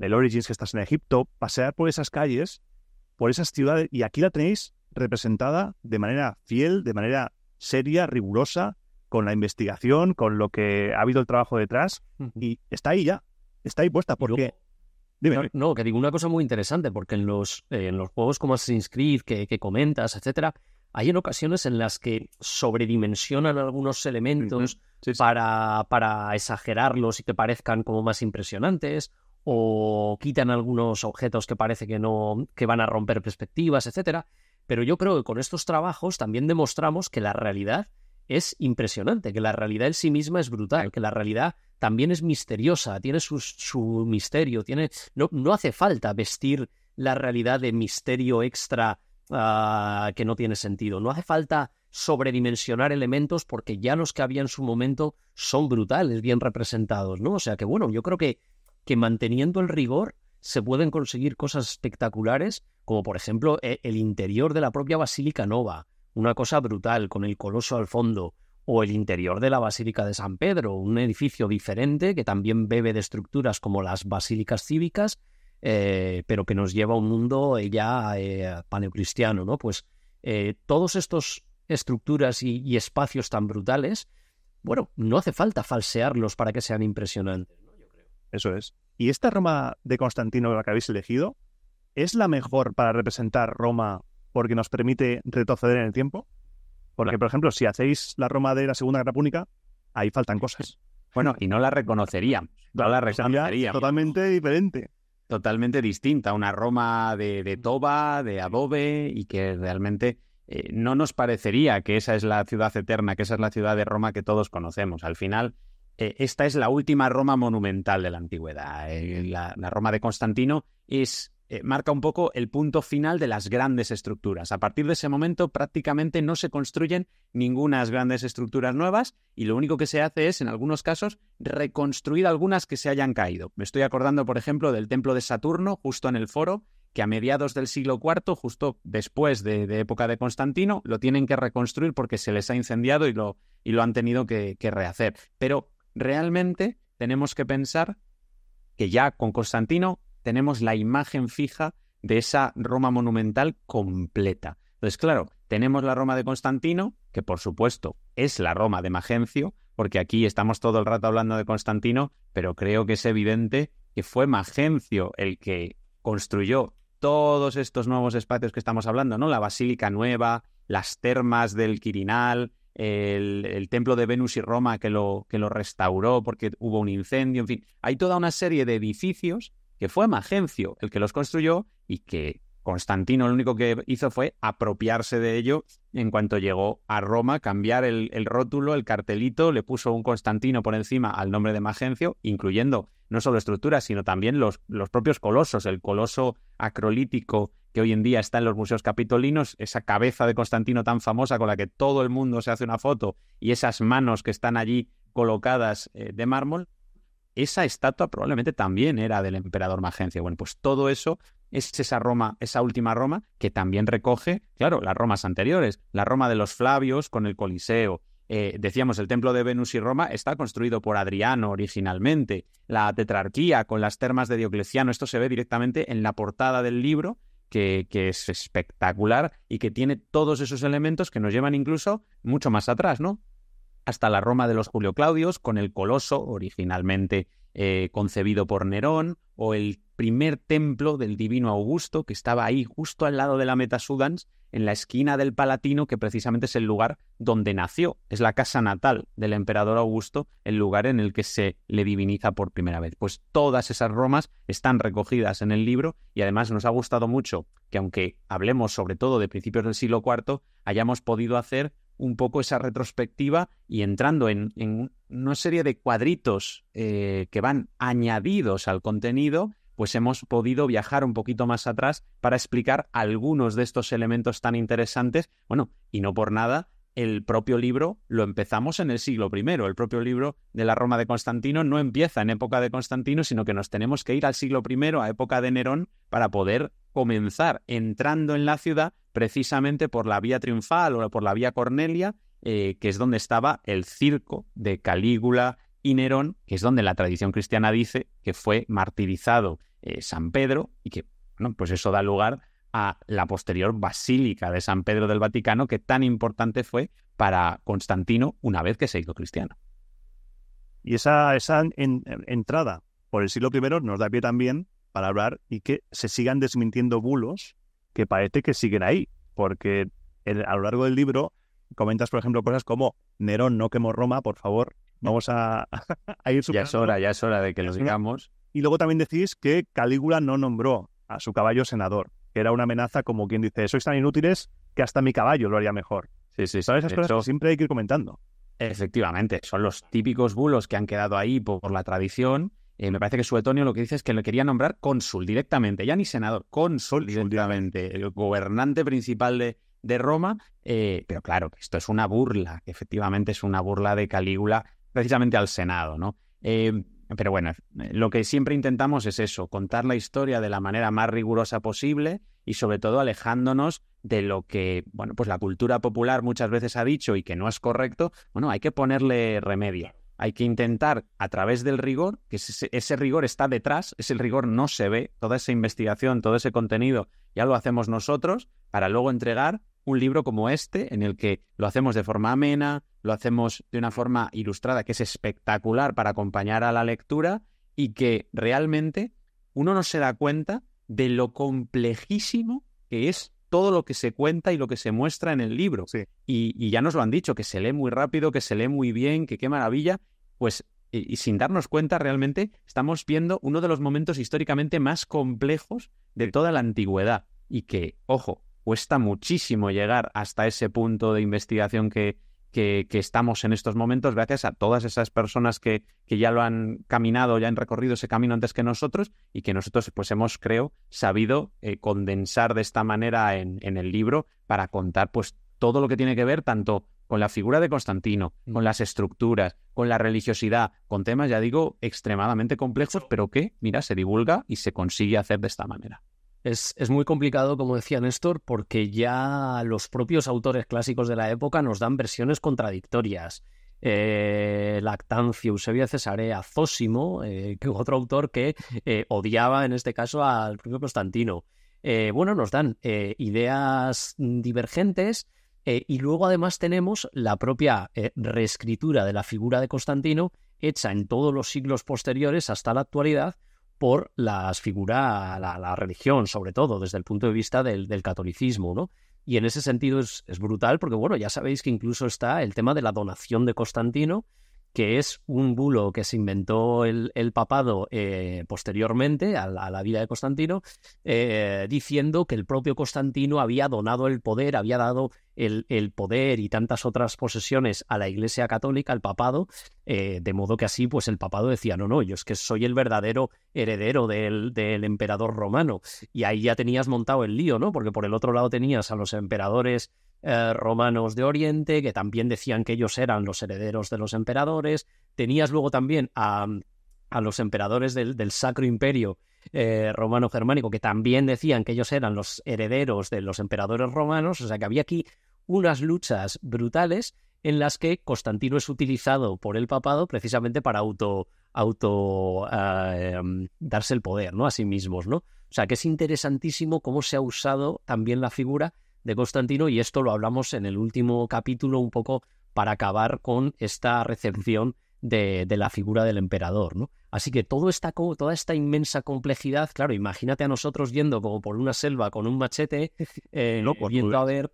A: el Origins que estás en Egipto, pasear por esas calles, por esas ciudades, y aquí la tenéis representada de manera fiel, de manera seria, rigurosa, con la investigación, con lo que ha habido el trabajo detrás,
C: y está ahí ya, está ahí puesta, porque... Dime, No, que digo una cosa muy interesante, porque en los, eh, en los juegos como Assassin's Creed, que, comentas, etcétera, hay en ocasiones en las que sobredimensionan algunos elementos Para, para, exagerarlos y que parezcan como más impresionantes o quitan algunos objetos que parece que no que van a romper perspectivas, etcétera. Pero yo creo que con estos trabajos también demostramos que la realidad es impresionante, que la realidad en sí misma es brutal, que la realidad también es misteriosa, tiene su, misterio, tiene, no, no, hace falta vestir la realidad de misterio extra ah, que no tiene sentido, no hace falta sobredimensionar elementos porque ya los que había en su momento son brutales, bien representados, ¿no? O sea que bueno, yo creo que, que manteniendo el rigor se pueden conseguir cosas espectaculares, como por ejemplo e, el interior de la propia Basílica Nova, una cosa brutal, con el coloso al fondo, o el interior de la Basílica de San Pedro, un edificio diferente que también bebe de estructuras como las basílicas cívicas, eh, pero que nos lleva a un mundo eh, ya eh, paneocristiano, ¿no? Pues todos estos estructuras y, espacios tan brutales, bueno, no hace falta falsearlos para que sean impresionantes. Eso es. ¿Y esta Roma de Constantino la que habéis elegido
A: es la mejor para representar Roma porque nos permite retroceder en el tiempo?
B: Porque, por ejemplo, si hacéis la Roma
A: de la Segunda Guerra Púnica, ahí faltan cosas.
B: Bueno, y no la reconocería. no la reconocería. Totalmente diferente. Totalmente distinta. Una Roma de, toba, de adobe, y que realmente eh, no nos parecería que esa es la ciudad eterna, que esa es la ciudad de Roma que todos conocemos. Al final, eh, esta es la última Roma monumental de la antigüedad. Eh, la, Roma de Constantino es, eh, marca un poco el punto final de las grandes estructuras. A partir de ese momento prácticamente no se construyen ningunas grandes estructuras nuevas y lo único que se hace es, en algunos casos, reconstruir algunas que se hayan caído. Me estoy acordando, por ejemplo, del templo de Saturno, justo en el foro, que a mediados del siglo IV, justo después de, época de Constantino, lo tienen que reconstruir porque se les ha incendiado y lo, y lo han tenido que, que rehacer. Pero realmente tenemos que pensar que ya con Constantino tenemos la imagen fija de esa Roma monumental completa. Entonces, claro, tenemos la Roma de Constantino, que por supuesto es la Roma de Magencio, porque aquí estamos todo el rato hablando de Constantino, pero creo que es evidente que fue Magencio el que construyó todos estos nuevos espacios que estamos hablando, ¿no? La Basílica Nueva, las termas del Quirinal, el, templo de Venus y Roma que lo, que lo restauró porque hubo un incendio, en fin, hay toda una serie de edificios que fue Magencio el que los construyó y que Constantino lo único que hizo fue apropiarse de ello en cuanto llegó a Roma, cambiar el, rótulo, el cartelito, le puso un Constantino por encima al nombre de Magencio, incluyendo no solo estructuras, sino también los, los propios colosos, el coloso acrolítico que hoy en día está en los museos capitolinos, esa cabeza de Constantino tan famosa con la que todo el mundo se hace una foto y esas manos que están allí colocadas eh, de mármol, esa estatua probablemente también era del emperador Magencia Bueno, pues todo eso es esa Roma, esa última Roma, que también recoge, claro, las Romas anteriores, la Roma de los Flavios con el Coliseo. Eh, decíamos, el templo de Venus y Roma está construido por Adriano originalmente, la tetrarquía con las termas de Diocleciano, esto se ve directamente en la portada del libro que, es espectacular y que tiene todos esos elementos que nos llevan incluso mucho más atrás, ¿no? Hasta la Roma de los Julio Claudios, con el Coloso, originalmente eh, concebido por Nerón, o el primer templo del divino Augusto, que estaba ahí justo al lado de la Meta Sudans, en la esquina del Palatino, que precisamente es el lugar donde nació, es la casa natal del emperador Augusto, el lugar en el que se le diviniza por primera vez. Pues todas esas Romas están recogidas en el libro y además nos ha gustado mucho que aunque hablemos sobre todo de principios del siglo IV, hayamos podido hacer un poco esa retrospectiva y entrando en, una serie de cuadritos eh, que van añadidos al contenido pues hemos podido viajar un poquito más atrás para explicar algunos de estos elementos tan interesantes. Bueno, y no por nada, el propio libro lo empezamos en el siglo I. El propio libro de la Roma de Constantino no empieza en época de Constantino, sino que nos tenemos que ir al siglo I, a época de Nerón, para poder comenzar entrando en la ciudad precisamente por la vía triunfal o por la vía Cornelia, eh, que es donde estaba el circo de Calígula, y Nerón, que es donde la tradición cristiana dice que fue martirizado eh, San Pedro y que, bueno, pues eso da lugar a la posterior Basílica de San Pedro del Vaticano, que tan importante fue para Constantino una vez que se hizo cristiano.
A: Y esa, esa entrada por el siglo I nos da pie también para hablar y que se sigan desmintiendo bulos que parece que siguen ahí, porque a lo largo del libro comentas, por ejemplo, cosas como Nerón no quemó Roma, por favor, Vamos a, ir superando. Ya es hora, ya es hora de que lo digamos. Y luego también decís que Calígula no nombró a su caballo senador, era una amenaza como quien dice, sois tan inútiles que hasta mi caballo lo haría mejor. Sí, sí, sabes esas cosas
B: siempre hay que ir comentando. Efectivamente, son los típicos bulos que han quedado ahí por, la tradición. Eh, me parece que Suetonio lo que dice es que le quería nombrar cónsul directamente, ya ni senador, cónsul directamente, el gobernante principal de, de Roma. Eh, pero claro, esto es una burla, efectivamente es una burla de Calígula precisamente al Senado, ¿no? Eh, pero bueno, lo que siempre intentamos es eso, contar la historia de la manera más rigurosa posible y sobre todo alejándonos de lo que, bueno, pues la cultura popular muchas veces ha dicho y que no es correcto, bueno, hay que ponerle remedio. Hay que intentar a través del rigor, que ese, ese rigor está detrás, ese rigor no se ve, toda esa investigación, todo ese contenido, ya lo hacemos nosotros para luego entregar un libro como este en el que lo hacemos de forma amena, lo hacemos de una forma ilustrada que es espectacular para acompañar a la lectura y que realmente uno no se da cuenta de lo complejísimo que es todo lo que se cuenta y lo que se muestra en el libro. Y, ya nos lo han dicho, que se lee muy rápido, que se lee muy bien, que qué maravilla. Pues, y sin darnos cuenta, realmente estamos viendo uno de los momentos históricamente más complejos de toda la antigüedad. Y que, ojo, cuesta muchísimo llegar hasta ese punto de investigación que, que, estamos en estos momentos gracias a todas esas personas que, que, ya lo han caminado, ya han recorrido ese camino antes que nosotros y que nosotros pues hemos, creo, sabido eh, condensar de esta manera en, en, el libro para contar pues todo lo que tiene que ver tanto con la figura de Constantino, mm. con las estructuras, con la religiosidad, con temas, ya digo, extremadamente complejos, pero que, mira, se divulga y se consigue hacer de esta manera.
C: Es, muy complicado, como decía Néstor, porque ya los propios autores clásicos de la época nos dan versiones contradictorias. Eh, Lactancio, Eusebio Cesarea, Zósimo, eh, que otro autor que eh, odiaba en este caso al propio Constantino. Eh, bueno, nos dan ideas divergentes y luego además tenemos la propia reescritura de la figura de Constantino hecha en todos los siglos posteriores hasta la actualidad por las figuras, la, religión, sobre todo, desde el punto de vista del, del catolicismo, ¿no? Y en ese sentido es, es, brutal, porque bueno, ya sabéis que incluso está el tema de la donación de Constantino, que es un bulo que se inventó el, papado eh, posteriormente a la, vida de Constantino, eh, diciendo que el propio Constantino había donado el poder, había dado el, poder y tantas otras posesiones a la Iglesia Católica, al papado, eh, de modo que así pues el papado decía, no, no, yo es que soy el verdadero heredero del, del emperador romano. Y ahí ya tenías montado el lío, ¿no? Porque por el otro lado tenías a los emperadores eh, romanos de Oriente, que también decían que ellos eran los herederos de los emperadores. Tenías luego también a, los emperadores del, Sacro Imperio eh, Romano-Germánico, que también decían que ellos eran los herederos de los emperadores romanos. O sea que había aquí unas luchas brutales en las que Constantino es utilizado por el papado precisamente para auto, auto eh, em, darse el poder, ¿no? A sí mismos, ¿no? O sea, que es interesantísimo cómo se ha usado también la figura de Constantino y esto lo hablamos en el último capítulo un poco para acabar con esta recepción de, la figura del emperador. ¿no? Así que todo toda esta inmensa complejidad, claro, imagínate a nosotros yendo como por una selva con un machete, eh, no, yendo a ver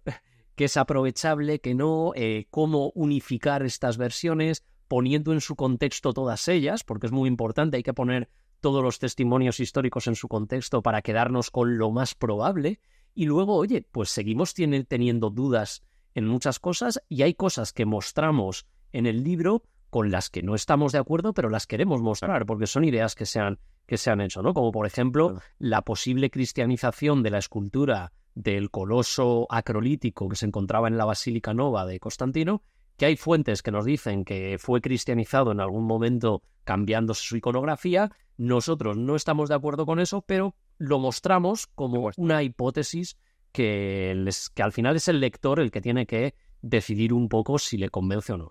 C: qué es aprovechable, qué no, eh, cómo unificar estas versiones, poniendo en su contexto todas ellas, porque es muy importante, hay que poner todos los testimonios históricos en su contexto para quedarnos con lo más probable. Y luego, oye, pues seguimos teniendo dudas en muchas cosas y hay cosas que mostramos en el libro con las que no estamos de acuerdo, pero las queremos mostrar porque son ideas que se han, que se han hecho, ¿no? Como por ejemplo la posible cristianización de la escultura del coloso acrolítico que se encontraba en la Basílica Nova de Constantino, que hay fuentes que nos dicen que fue cristianizado en algún momento cambiándose su iconografía. Nosotros no estamos de acuerdo con eso, pero lo mostramos como una hipótesis que, que al final es el lector el que tiene que decidir un poco si le convence o no.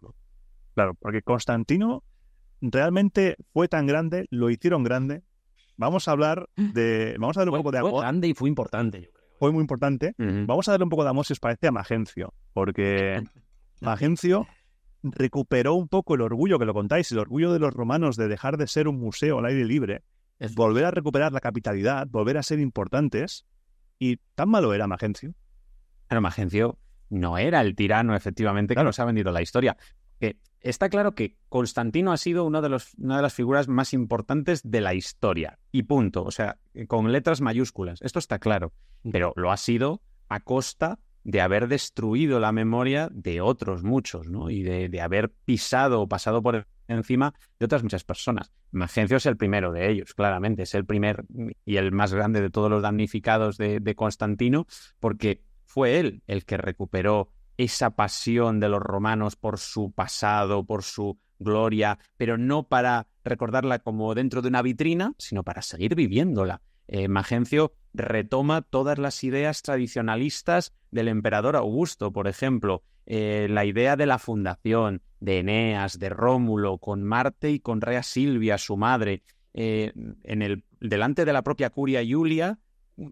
C: Claro, porque Constantino realmente fue tan
A: grande, lo hicieron grande. Vamos a hablar de. Vamos a darle un fue, poco de grande y fue importante, ¿eh? Fue muy importante. Vamos a darle un poco de amor si os parece a Magencio, porque Magencio recuperó un poco el orgullo que lo contáis, el orgullo de los romanos de dejar de ser un museo al aire libre volver a recuperar la capitalidad, volver a ser importantes.
B: Y tan malo era Magencio. Claro, Magencio no era el tirano, efectivamente, claro. se ha vendido la historia. está claro que Constantino ha sido una de las figuras más importantes de la historia. Y punto. O sea, con letras mayúsculas. Esto está claro. Mm. Pero lo ha sido a costa de haber destruido la memoria de otros muchos, ¿no? Y de, de haber pisado o pasado por encima de otras muchas personas. Magencio es el primero de ellos, claramente, es el primer y el más grande de todos los damnificados de, Constantino, porque fue él el que recuperó esa pasión de los romanos por su pasado, por su gloria, pero no para recordarla como dentro de una vitrina, sino para seguir viviéndola. Eh, Magencio retoma todas las ideas tradicionalistas del emperador Augusto, por ejemplo, eh, la idea de la fundación, de Eneas, de Rómulo, con Marte y con Rea Silvia, su madre, eh, en el, delante de la propia Curia Julia,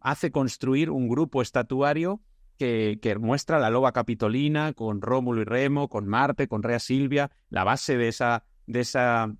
B: hace construir un grupo estatuario que, que, muestra la loba capitolina con Rómulo y Remo, con Marte, con Rea Silvia, la base de esa, de esa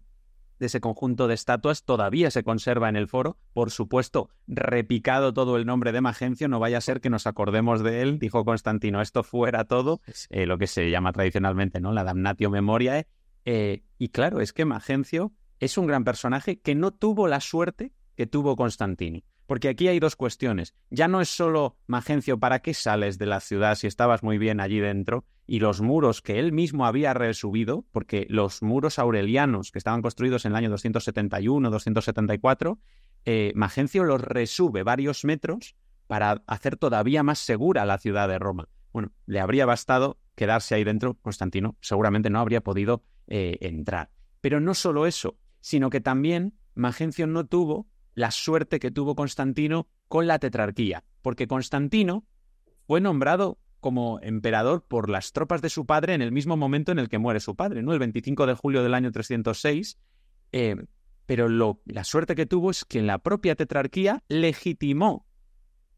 B: de ese conjunto de estatuas todavía se conserva en el foro. Por supuesto, repicado todo el nombre de Magencio, no vaya a ser que nos acordemos de él, dijo Constantino, esto fuera todo, eh, lo que se llama tradicionalmente, ¿no? La damnatio memoriae. ¿eh? Eh, y claro, es que Magencio es un gran personaje que no tuvo la suerte que tuvo Constantini. Porque aquí hay dos cuestiones. Ya no es solo, Magencio, ¿para qué sales de la ciudad si estabas muy bien allí dentro? Y los muros que él mismo había resubido, porque los muros aurelianos que estaban construidos en el año 271, 274, eh, Magencio los resube varios metros para hacer todavía más segura la ciudad de Roma. Bueno, le habría bastado quedarse ahí dentro, Constantino seguramente no habría podido eh, entrar. Pero no solo eso, sino que también Magencio no tuvo la suerte que tuvo Constantino con la tetrarquía, porque Constantino fue nombrado como emperador por las tropas de su padre en el mismo momento en el que muere su padre, ¿no? El 25 de julio del año 306. Eh, pero la suerte que tuvo es que en la propia tetrarquía legitimó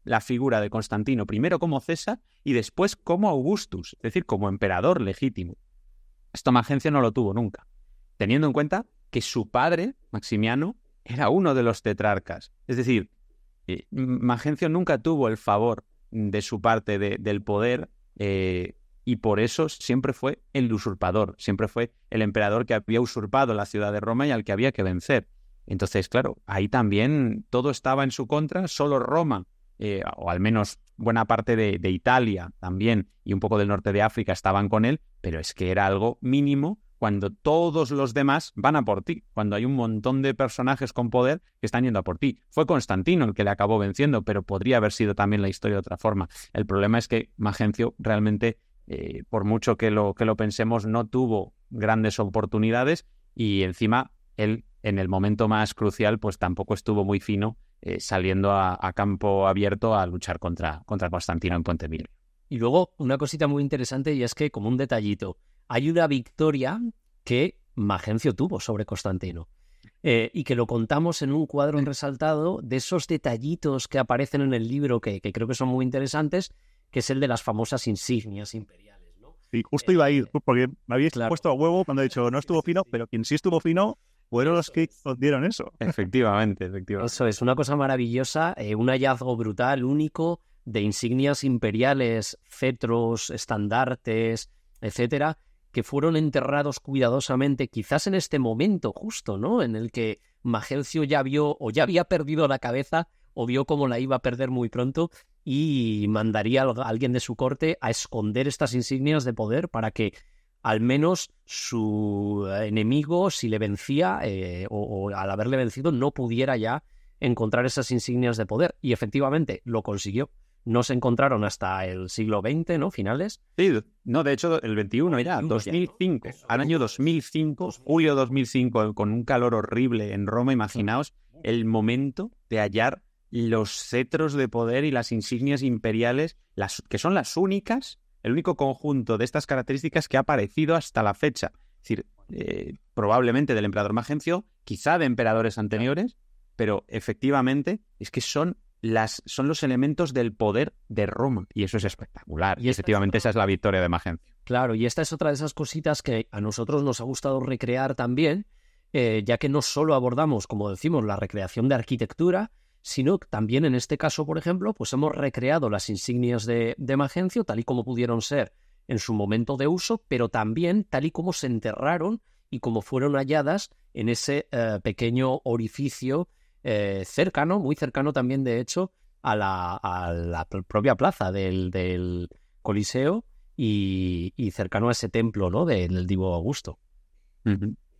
B: la figura de Constantino, primero como César y después como Augustus, es decir, como emperador legítimo. Esto Magencia no lo tuvo nunca, teniendo en cuenta que su padre, Maximiano, era uno de los tetrarcas. Es decir, eh, Magencio nunca tuvo el favor de su parte del poder eh, y por eso siempre fue el usurpador, siempre fue el emperador que había usurpado la ciudad de Roma y al que había que vencer. Entonces, claro, ahí también todo estaba en su contra, solo Roma, eh, o al menos buena parte de Italia también y un poco del norte de África estaban con él, pero es que era algo mínimo cuando todos los demás van a por ti, cuando hay un montón de personajes con poder que están yendo a por ti. Fue Constantino el que le acabó venciendo, pero podría haber sido también la historia de otra forma. El problema es que Magencio realmente, eh, por mucho que lo, que lo pensemos, no tuvo grandes oportunidades y encima él en el momento más crucial pues tampoco estuvo muy fino eh, saliendo a, campo abierto a luchar contra, contra Constantino en Puente Mil.
C: Y luego una cosita muy interesante y es que como un detallito, hay una victoria que Magencio tuvo sobre Constantino. Eh, y que lo contamos en un cuadro resaltado de esos detallitos que aparecen en el libro que, creo que son muy interesantes, que es el de las famosas insignias imperiales. y justo iba a ir,
A: eh, porque me habéis puesto a huevo cuando he dicho no estuvo fino, pero quien sí estuvo fino fueron los que dieron
C: eso. Efectivamente, efectivamente. Eso es una cosa maravillosa, eh, un hallazgo brutal, único, de insignias imperiales, cetros, estandartes, etcétera, que fueron enterrados cuidadosamente, quizás en este momento justo, ¿no? En el que Magelcio ya vio o ya había perdido la cabeza o vio cómo la iba a perder muy pronto y mandaría a alguien de su corte a esconder estas insignias de poder para que al menos su eh, enemigo, si le vencía eh, o al haberle vencido, no pudiera ya encontrar esas insignias de poder. Y efectivamente lo consiguió no se encontraron hasta el siglo XX, ¿no? Finales. Sí, no, de hecho, el XXI
B: era 2005, al año 2005, julio 2005, con un calor horrible en Roma, imaginaos el momento de hallar los cetros de poder y las insignias imperiales, las, que son las únicas, el único conjunto de estas características que ha aparecido hasta la fecha. Es decir, eh, probablemente del emperador Magencio, quizá de emperadores anteriores, pero efectivamente es que son son los elementos del poder de Roma. Y eso es espectacular. Y efectivamente esa es la victoria de Magencio.
C: Claro, y esta es otra de esas cositas que a nosotros nos ha gustado recrear también, eh, ya que no solo abordamos, como decimos, la recreación de arquitectura, sino también en este caso, por ejemplo, pues hemos recreado las insignias de, Magencio tal y como pudieron ser en su momento de uso, pero también tal y como se enterraron y como fueron halladas en ese eh, pequeño orificio eh, cercano, muy cercano también, de hecho, a la, propia plaza del, Coliseo y, cercano a ese templo ¿no? del Divo Augusto.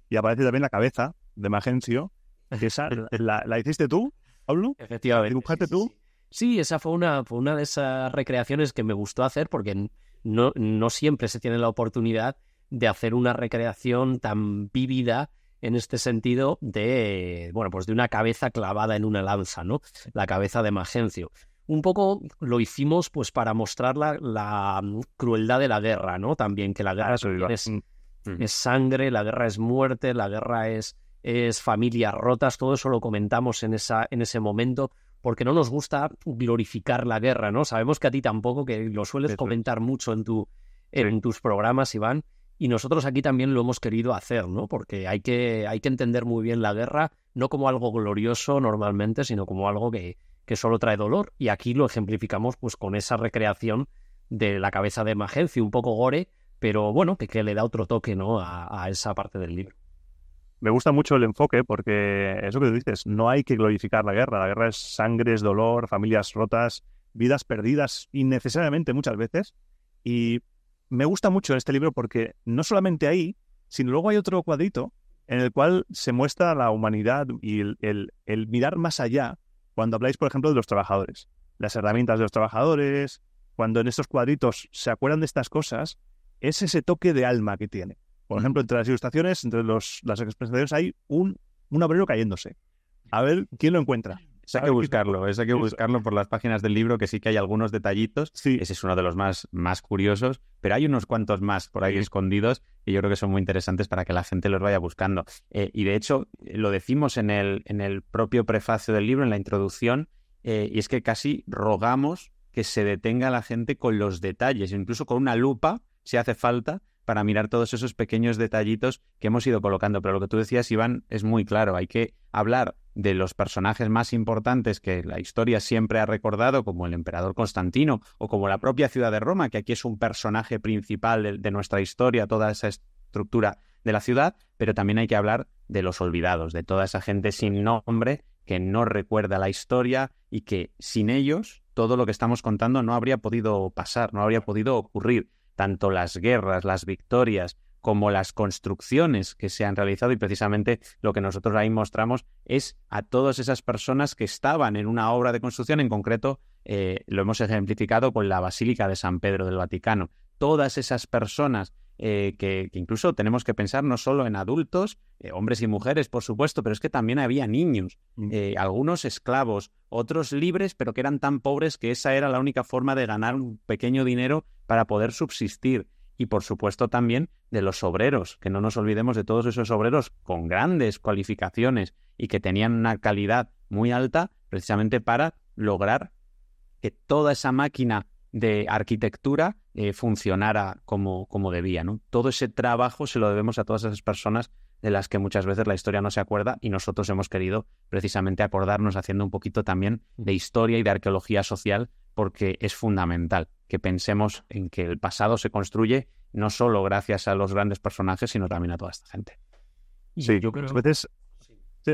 C: Y aparece también la cabeza de Magencio, la, hiciste tú, Pablo. Efectivamente. tú? Sí. esa fue una, de esas recreaciones que me gustó hacer porque no, no siempre se tiene la oportunidad de hacer una recreación tan vívida en este sentido de, bueno, pues de una cabeza clavada en una lanza, ¿no? La cabeza de Magencio. Un poco lo hicimos pues para mostrar la, mm, crueldad de la guerra, ¿no? También que la ah, guerra es, mm. es sangre, la guerra es muerte, la guerra es, es familias rotas, todo eso lo comentamos en, esa, en ese momento, porque no nos gusta glorificar la guerra, ¿no? Sabemos que a ti tampoco, que lo sueles comentar mucho en, tu, en tus programas, Iván, y nosotros aquí también lo hemos querido hacer, ¿no? Porque hay que, hay que entender muy bien la guerra, no como algo glorioso normalmente, sino como algo que, solo trae dolor. Y aquí lo ejemplificamos pues con esa recreación de la cabeza de Magencio, un poco gore, pero bueno, que, que le da otro toque, ¿no? A, esa parte del libro. Me gusta mucho el enfoque porque
A: eso que tú dices, no hay que glorificar la guerra. La guerra es sangre, es dolor, familias rotas, vidas perdidas innecesariamente muchas veces. Y me gusta mucho este libro porque no solamente ahí, sino luego hay otro cuadrito en el cual se muestra la humanidad y el, mirar más allá cuando habláis, por ejemplo, de los trabajadores, las herramientas de los trabajadores, cuando en estos cuadritos se acuerdan de estas cosas, es ese toque de alma que tiene. Por ejemplo, entre las ilustraciones, entre los, las expresiones hay un, un obrero cayéndose.
B: A ver quién lo encuentra hay que buscarlo, hay que buscarlo por las páginas del libro, que sí que hay algunos detallitos. Ese es uno de los más, más curiosos, pero hay unos cuantos más por ahí escondidos y yo creo que son muy interesantes para que la gente los vaya buscando. Eh, y de hecho, eh, lo decimos en el, en el propio prefacio del libro, en la introducción, eh, y es que casi rogamos que se detenga la gente con los detalles, incluso con una lupa, si hace falta, para mirar todos esos pequeños detallitos que hemos ido colocando. Pero lo que tú decías, Iván, es muy claro. Hay que hablar de los personajes más importantes que la historia siempre ha recordado, como el emperador Constantino o como la propia ciudad de Roma, que aquí es un personaje principal de, nuestra historia, toda esa estructura de la ciudad, pero también hay que hablar de los olvidados, de toda esa gente sin nombre que no recuerda la historia y que sin ellos todo lo que estamos contando no habría podido pasar, no habría podido ocurrir. Tanto las guerras, las victorias, como las construcciones que se han realizado y precisamente lo que nosotros ahí mostramos es a todas esas personas que estaban en una obra de construcción, en concreto eh, lo hemos ejemplificado con la Basílica de San Pedro del Vaticano. Todas esas personas eh, que, incluso tenemos que pensar no solo en adultos, eh, hombres y mujeres, por supuesto, pero es que también había niños, mm. algunos esclavos, otros libres, pero que eran tan pobres que esa era la única forma de ganar un pequeño dinero para poder subsistir y por supuesto también de los obreros, que no nos olvidemos de todos esos obreros con grandes cualificaciones y que tenían una calidad muy alta precisamente para lograr que toda esa máquina de arquitectura eh, funcionara como, como debía. ¿no? Todo ese trabajo se lo debemos a todas esas personas de las que muchas veces la historia no se acuerda y nosotros hemos querido precisamente acordarnos haciendo un poquito también de historia y de arqueología social porque es fundamental que pensemos en que el pasado se construye no solo gracias a los grandes personajes, sino también a toda esta gente. sí, yo creo que... Veces...
C: Sí.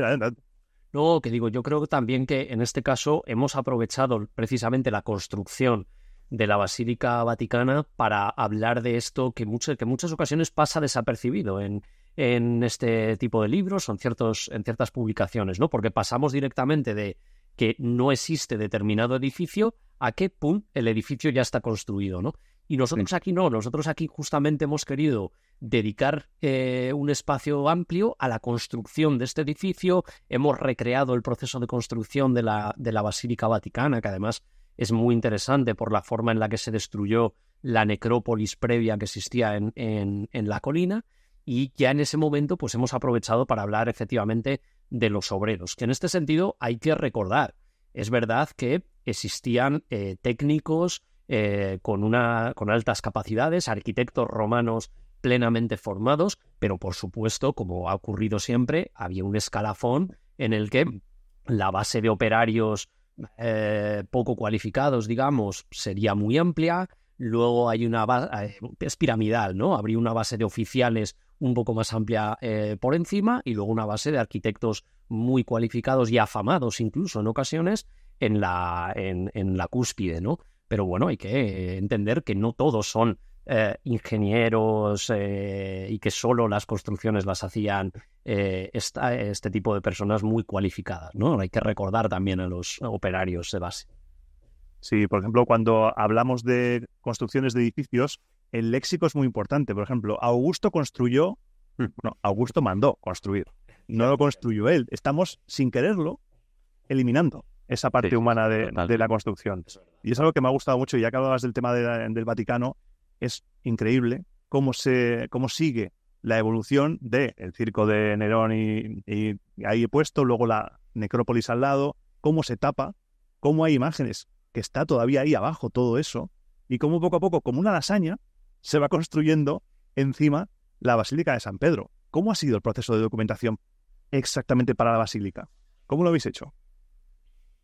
C: no, que digo, yo creo también que en este caso hemos aprovechado precisamente la construcción de la Basílica Vaticana para hablar de esto que, que en muchas ocasiones pasa desapercibido en, en este tipo de libros o ciertos, en ciertas publicaciones, ¿no? Porque pasamos directamente de que no existe determinado edificio, a qué punto el edificio ya está construido, ¿no? Y nosotros aquí no, nosotros aquí justamente hemos querido dedicar eh, un espacio amplio a la construcción de este edificio, hemos recreado el proceso de construcción de la, de la Basílica Vaticana, que además es muy interesante por la forma en la que se destruyó la necrópolis previa que existía en, en, en la colina, y ya en ese momento pues hemos aprovechado para hablar efectivamente de los obreros, que en este sentido hay que recordar. Es verdad que existían eh, técnicos eh, con, una, con altas capacidades, arquitectos romanos plenamente formados, pero por supuesto, como ha ocurrido siempre, había un escalafón en el que la base de operarios eh, poco cualificados, digamos, sería muy amplia. Luego hay una base, es piramidal, ¿no? Habría una base de oficiales un poco más amplia eh, por encima y luego una base de arquitectos muy cualificados y afamados incluso en ocasiones en la, en, la cúspide, ¿no? Pero bueno, hay que entender que no todos son eh, ingenieros eh, y que solo las construcciones las hacían este tipo de personas muy cualificadas, ¿no? Hay que recordar también a los operarios de base. Sí, por ejemplo,
A: cuando hablamos de construcciones de edificios, el léxico es muy importante. Por ejemplo, Augusto construyó, hmm. bueno, Augusto mandó construir, no lo construyó él. Estamos, sin quererlo, eliminando esa parte humana de, la construcción. Y es algo que me ha gustado mucho, y ya que hablabas del tema del Vaticano, es increíble cómo, se, cómo sigue la evolución del el circo de Nerón y, ahí he puesto, luego la necrópolis al lado, cómo se tapa, cómo hay imágenes que está todavía ahí abajo todo eso, y cómo poco a poco, como una lasaña, se va construyendo encima la Basílica de San Pedro. ¿Cómo ha sido el proceso de documentación exactamente para la Basílica?
B: ¿Cómo lo habéis hecho?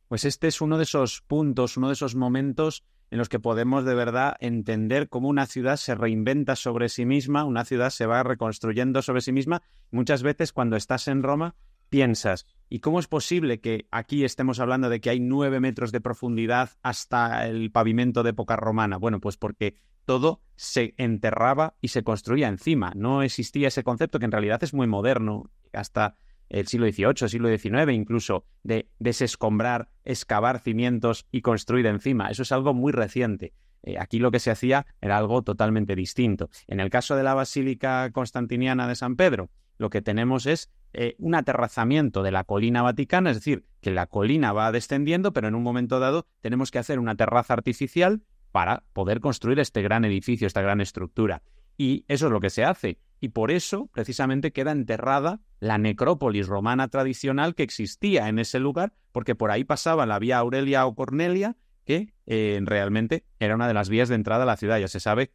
B: Pues este es uno de esos puntos, uno de esos momentos en los que podemos de verdad entender cómo una ciudad se reinventa sobre sí misma, una ciudad se va reconstruyendo sobre sí misma. Muchas veces cuando estás en Roma piensas, ¿y cómo es posible que aquí estemos hablando de que hay nueve metros de profundidad hasta el pavimento de época romana? Bueno, pues porque todo se enterraba y se construía encima. No existía ese concepto que en realidad es muy moderno, hasta el siglo XVIII, siglo XIX incluso, de desescombrar, excavar cimientos y construir encima. Eso es algo muy reciente. Eh, aquí lo que se hacía era algo totalmente distinto. En el caso de la Basílica Constantiniana de San Pedro, lo que tenemos es eh, un aterrazamiento de la colina vaticana, es decir, que la colina va descendiendo, pero en un momento dado tenemos que hacer una terraza artificial para poder construir este gran edificio, esta gran estructura. Y eso es lo que se hace. Y por eso, precisamente, queda enterrada la necrópolis romana tradicional que existía en ese lugar, porque por ahí pasaba la vía Aurelia o Cornelia, que eh, realmente era una de las vías de entrada a la ciudad. Ya se sabe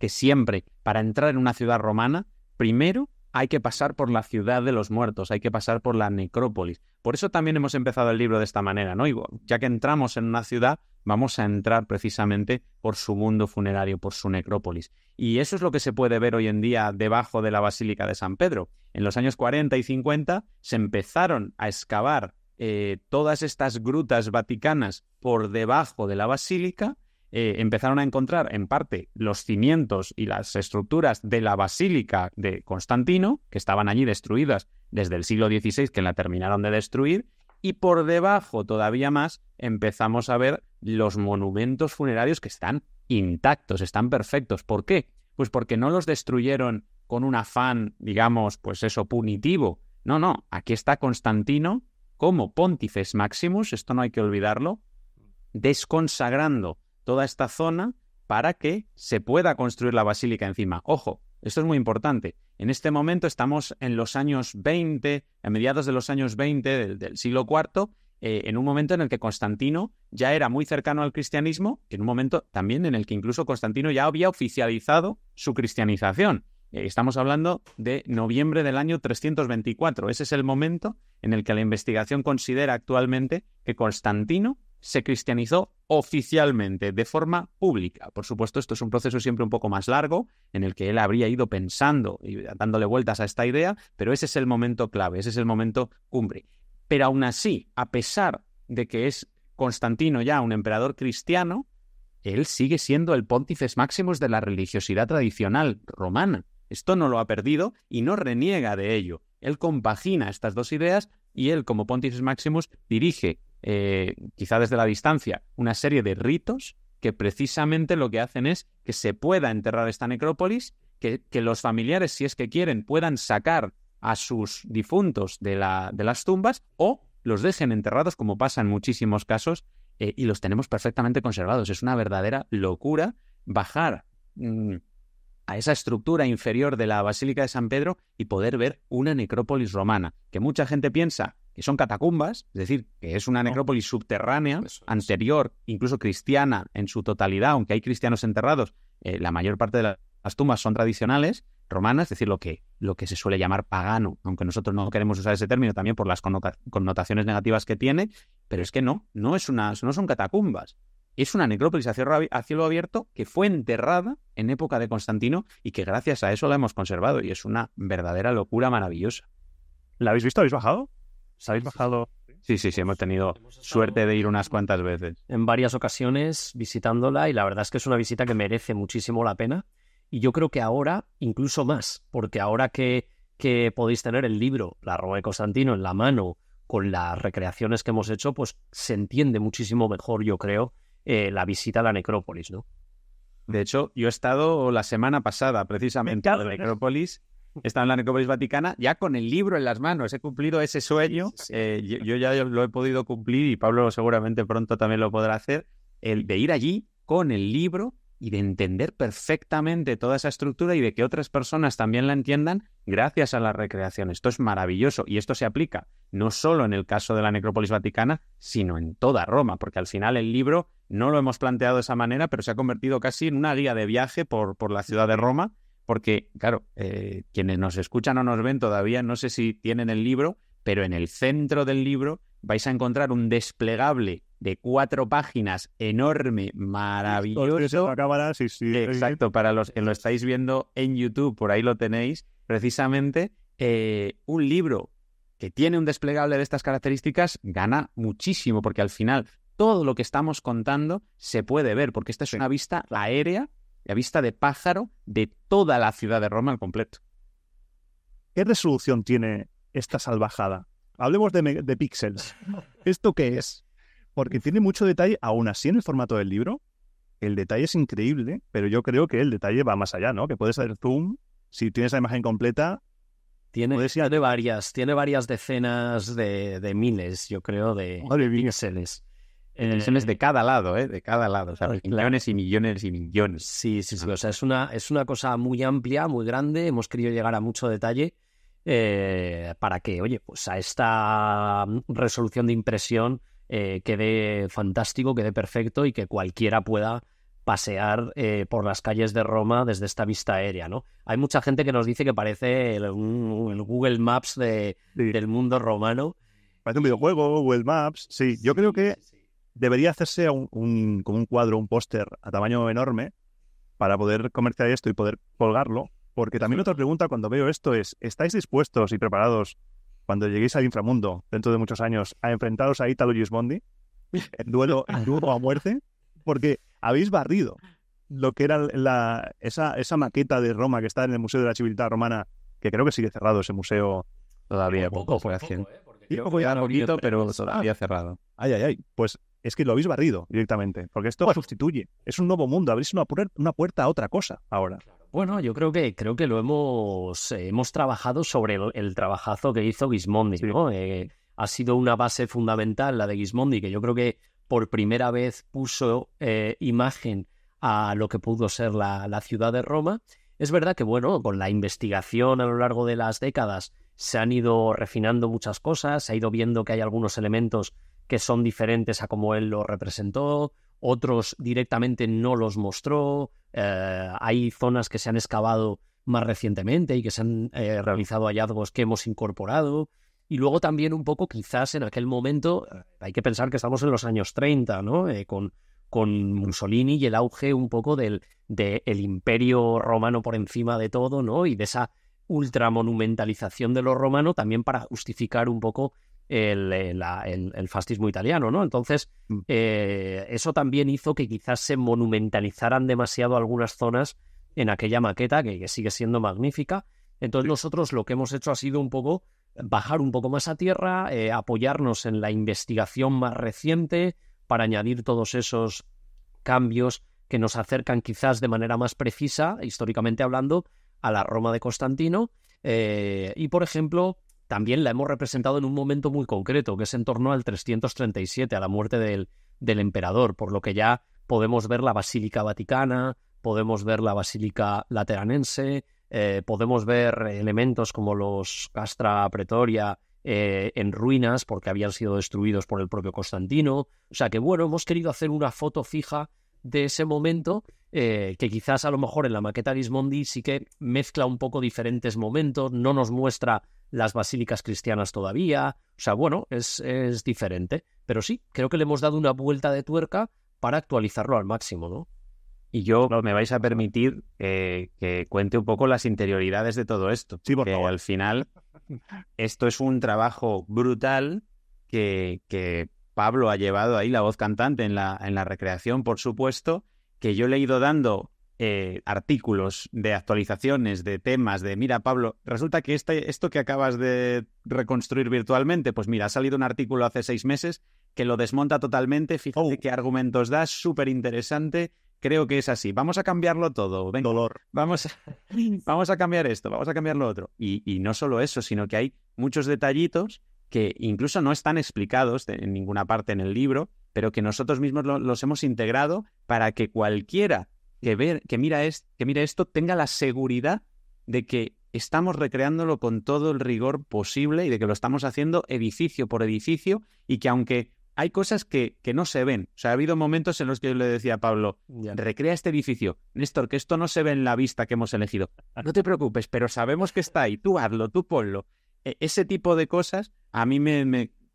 B: que siempre, para entrar en una ciudad romana, primero hay que pasar por la ciudad de los muertos, hay que pasar por la necrópolis. Por eso también hemos empezado el libro de esta manera, ¿no? ya que entramos en una ciudad, vamos a entrar precisamente por su mundo funerario, por su necrópolis. Y eso es lo que se puede ver hoy en día debajo de la Basílica de San Pedro. En los años 40 y 50 se empezaron a excavar eh, todas estas grutas vaticanas por debajo de la basílica eh, empezaron a encontrar en parte los cimientos y las estructuras de la basílica de Constantino, que estaban allí destruidas desde el siglo XVI, que la terminaron de destruir, y por debajo todavía más empezamos a ver los monumentos funerarios que están intactos, están perfectos. ¿Por qué? Pues porque no los destruyeron con un afán, digamos, pues eso, punitivo. No, no, aquí está Constantino como Pontifex Maximus, esto no hay que olvidarlo, desconsagrando toda esta zona para que se pueda construir la basílica encima. Ojo, esto es muy importante. En este momento estamos en los años 20, a mediados de los años 20 del, siglo IV, eh, en un momento en el que Constantino ya era muy cercano al cristianismo, en un momento también en el que incluso Constantino ya había oficializado su cristianización. Eh, estamos hablando de noviembre del año 324. Ese es el momento en el que la investigación considera actualmente que Constantino se cristianizó oficialmente, de forma pública. Por supuesto, esto es un proceso siempre un poco más largo, en el que él habría ido pensando y dándole vueltas a esta idea, pero ese es el momento clave, ese es el momento cumbre. Pero aún así, a pesar de que es Constantino ya un emperador cristiano, él sigue siendo el pontífice máximo de la religiosidad tradicional romana. Esto no lo ha perdido y no reniega de ello. Él compagina estas dos ideas y él, como Pontifex maximus, dirige eh, quizá desde la distancia, una serie de ritos que precisamente lo que hacen es que se pueda enterrar esta necrópolis, que, los familiares, si es que quieren, puedan sacar a sus difuntos de, la, de las tumbas o los dejen enterrados, como pasa en muchísimos casos, eh, y los tenemos perfectamente conservados. Es una verdadera locura bajar mm, a esa estructura inferior de la Basílica de San Pedro y poder ver una necrópolis romana, que mucha gente piensa son catacumbas, es decir, que es una oh. necrópolis subterránea, anterior, incluso cristiana en su totalidad, aunque hay cristianos enterrados, eh, la mayor parte de las tumbas son tradicionales romanas, es decir, lo que, lo que se suele llamar pagano, aunque nosotros no queremos usar ese término también por las connotaciones negativas que tiene, pero es que no, no, es una, no son catacumbas, es una necrópolis a cielo abierto que fue enterrada en época de Constantino y que gracias a eso la hemos conservado y es una verdadera locura maravillosa. ¿La habéis visto? ¿Habéis bajado? ¿Sabéis
C: bajado? Sí, sí, sí, hemos tenido suerte de ir unas cuantas veces. En varias ocasiones visitándola y la verdad es que es una visita que merece muchísimo la pena. Y yo creo que ahora incluso más, porque ahora que, que podéis tener el libro La Roma de Constantino en la mano con las recreaciones que hemos hecho, pues se entiende muchísimo mejor, yo creo, eh, la visita a la necrópolis, ¿no? De hecho, yo he estado la semana pasada precisamente en la
B: necrópolis Está en la Necrópolis Vaticana, ya con el libro en las manos. He cumplido ese sueño. Eh, yo, ya lo he podido cumplir y Pablo seguramente pronto también lo podrá hacer. El de ir allí con el libro y de entender perfectamente toda esa estructura y de que otras personas también la entiendan gracias a la recreación. Esto es maravilloso y esto se aplica no solo en el caso de la necrópolis vaticana, sino en toda Roma, porque al final el libro no lo hemos planteado de esa manera, pero se ha convertido casi en una guía de viaje por, por la ciudad de Roma porque, claro, eh, quienes nos escuchan o nos ven todavía, no sé si tienen el libro, pero en el centro del libro vais a encontrar un desplegable de cuatro páginas enorme, maravilloso. sí. Exacto, para los que lo estáis viendo en YouTube, por ahí lo tenéis, precisamente eh, un libro que tiene un desplegable de estas características gana muchísimo, porque al final todo lo que estamos contando se puede ver, porque esta es una vista aérea a vista de pájaro de toda la ciudad de Roma al
A: completo. ¿Qué resolución tiene esta salvajada? Hablemos de, píxeles. ¿Esto qué es? Porque tiene mucho detalle, aún así en el formato del libro. El detalle es increíble, pero yo creo que el detalle va más allá, ¿no? Que puedes hacer zoom, si
C: tienes la imagen completa, tiene, varias, tiene varias decenas de, de miles, yo creo, de píxeles es de eh, cada lado, ¿eh? De cada lado. O sea, millones y millones y millones. Sí, sí, sí. O sea, es una, es una cosa muy amplia, muy grande. Hemos querido llegar a mucho detalle eh, para que, oye, pues a esta resolución de impresión quede fantástico, quede perfecto y que cualquiera pueda pasear por las calles de Roma desde esta vista aérea, ¿no? Hay mucha gente que nos dice que parece el, Google Maps de, del mundo romano.
A: Parece un videojuego, Google Maps, sí. Yo creo que debería hacerse un, como un cuadro, un póster a tamaño enorme para poder comercializar esto y poder colgarlo. Porque también otra pregunta cuando veo esto es, ¿estáis dispuestos y preparados cuando lleguéis al inframundo dentro de muchos años a enfrentaros a Italo Bondi? En duelo, a muerte. Porque habéis barrido lo que era esa, maqueta de Roma que está en el Museo de la Civilidad Romana, que creo que sigue cerrado ese museo todavía. Poco, fue haciendo. pero todavía cerrado. Ay, ay, ay. Pues es que lo habéis barrido directamente, porque esto sustituye,
C: es un nuevo mundo, abrís una, una puerta a otra cosa ahora. Bueno, yo creo que creo que lo hemos hemos trabajado sobre el, trabajazo que hizo Gismondi, eh, ha sido una base fundamental la de Gismondi, que yo creo que por primera vez puso eh, imagen a lo que pudo ser la, la ciudad de Roma. Es verdad que, bueno, con la investigación a lo largo de las décadas se han ido refinando muchas cosas, se ha ido viendo que hay algunos elementos que son diferentes a como él lo representó, otros directamente no los mostró, eh, hay zonas que se han excavado más recientemente y que se han eh, realizado hallazgos que hemos incorporado. Y luego también un poco quizás en aquel momento, eh, hay que pensar que estamos en los años 30, ¿no? con, con Mussolini y el auge un poco del, del imperio romano por encima de todo, ¿no? Y de esa ultramonumentalización de lo romano también para justificar un poco eh, el, fascismo italiano, ¿no? Entonces, mm. eh, eso también hizo que quizás se monumentalizaran demasiado algunas zonas en aquella maqueta, que, sigue siendo magnífica. Entonces, nosotros lo que hemos hecho ha sido un poco bajar un poco más a tierra, eh, apoyarnos en la investigación más reciente para añadir todos esos cambios que nos acercan quizás de manera más precisa, históricamente hablando, a la Roma de Constantino. y, por ejemplo, también la hemos representado en un momento muy concreto, que es en torno al 337, a la muerte del, del emperador, por lo que ya podemos ver la Basílica Vaticana, podemos ver la Basílica Lateranense, eh, podemos ver elementos como los Castra Pretoria eh, en ruinas porque habían sido destruidos por el propio Constantino. O sea que bueno, hemos querido hacer una foto fija de ese momento eh, que quizás a lo mejor en la maqueta Arismondi sí que mezcla un poco diferentes momentos, no nos muestra las basílicas cristianas todavía, o sea, bueno, es, es diferente, pero sí, creo que le hemos dado una vuelta de tuerca para actualizarlo al máximo, ¿no? Y yo me vais a permitir eh, que cuente un poco las interioridades
B: de todo esto. Sí, porque al final, esto es un trabajo brutal que, que Pablo ha llevado ahí la voz cantante en la, en la recreación, por supuesto, que yo le he ido dando eh, artículos de actualizaciones, de temas, de mira, Pablo, resulta que este, esto que acabas de reconstruir virtualmente, pues mira, ha salido un artículo hace seis meses que lo desmonta totalmente, fíjate oh. qué argumentos da, súper interesante, creo que es así, vamos a cambiarlo todo, Dolor. Vamos, a, vamos a cambiar esto, vamos a cambiar lo otro. Y, y no solo eso, sino que hay muchos detallitos que incluso no están explicados en ninguna parte en el libro, pero que nosotros mismos los hemos integrado para que cualquiera que, ve que, mira que esto tenga la seguridad de que estamos recreándolo con todo el rigor posible y de que lo estamos haciendo edificio por edificio y que aunque hay cosas que, que no se ven, o sea, ha habido momentos en los que yo le decía a Pablo, recrea este edificio, Néstor, que esto no se ve en la vista que hemos elegido, no te preocupes, pero sabemos que está ahí, tú hazlo, tú ponlo. E, ese tipo de cosas a mí me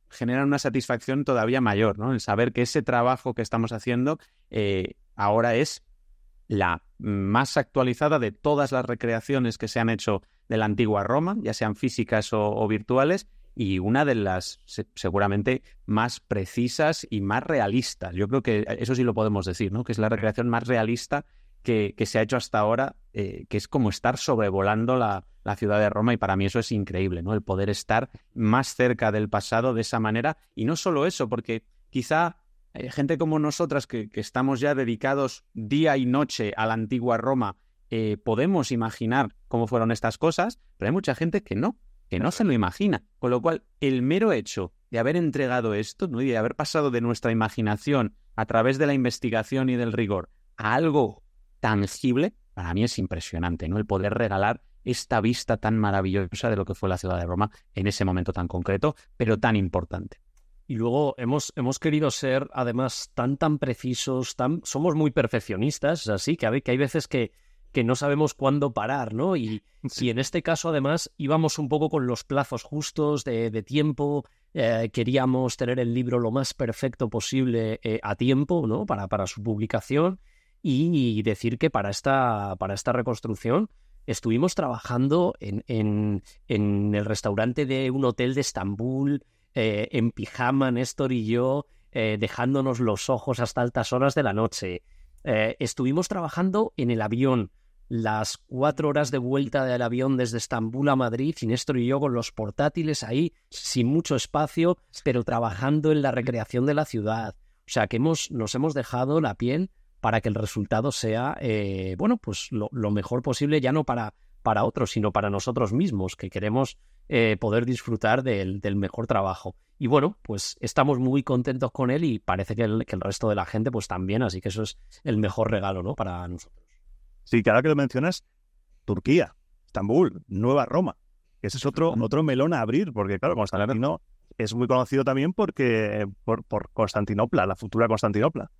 B: generan una satisfacción todavía mayor, ¿no? El saber que ese trabajo que estamos haciendo eh, ahora es la más actualizada de todas las recreaciones que se han hecho de la antigua Roma, ya sean físicas o, virtuales, y una de las seguramente más precisas y más realistas. Yo creo que eso sí lo podemos decir, ¿no? Que es la recreación más realista que, que se ha hecho hasta ahora eh, que es como estar sobrevolando la, ciudad de Roma y para mí eso es increíble, ¿no? El poder estar más cerca del pasado de esa manera y no solo eso, porque quizá eh, gente como nosotras que, estamos ya dedicados día y noche a la antigua Roma, eh, podemos imaginar cómo fueron estas cosas, pero hay mucha gente que no, que no se lo imagina. Con lo cual, el mero hecho de haber entregado esto ¿no? y de haber pasado de nuestra imaginación a través de la investigación y del rigor a algo tangible, para mí es impresionante, ¿no? El poder regalar esta vista tan maravillosa de lo que fue la ciudad de Roma en ese momento tan concreto, pero tan importante.
C: Y luego hemos, hemos querido ser, además, tan, tan precisos, tan, somos muy perfeccionistas, así que, que hay veces que, que no sabemos cuándo parar, ¿no? Y, en este caso, además, íbamos un poco con los plazos justos de, tiempo, eh, queríamos tener el libro lo más perfecto posible eh, a tiempo, ¿no? Para, para su publicación y decir que para esta, para esta reconstrucción estuvimos trabajando en, en, el restaurante de un hotel de Estambul, eh, en pijama, Néstor y yo, eh, dejándonos los ojos hasta altas horas de la noche. Eh, estuvimos trabajando en el avión, las cuatro horas de vuelta del avión desde Estambul a Madrid, y Néstor y yo con los portátiles ahí, sin mucho espacio, pero trabajando en la recreación de la ciudad. O sea que hemos, nos hemos dejado la piel para que el resultado sea, eh, bueno, pues lo, mejor posible, ya no para, para otros, sino para nosotros mismos, que queremos eh, poder disfrutar del, mejor trabajo. Y bueno, pues estamos muy contentos con él y parece que el, resto de la gente pues también, así que eso es el mejor regalo, ¿no? Para nosotros. Sí, que que lo mencionas, Turquía, Estambul,
A: Nueva Roma. Ese es otro, otro melón a abrir, porque claro, No, es muy conocido también porque por, por Constantinopla, la futura Constantinopla.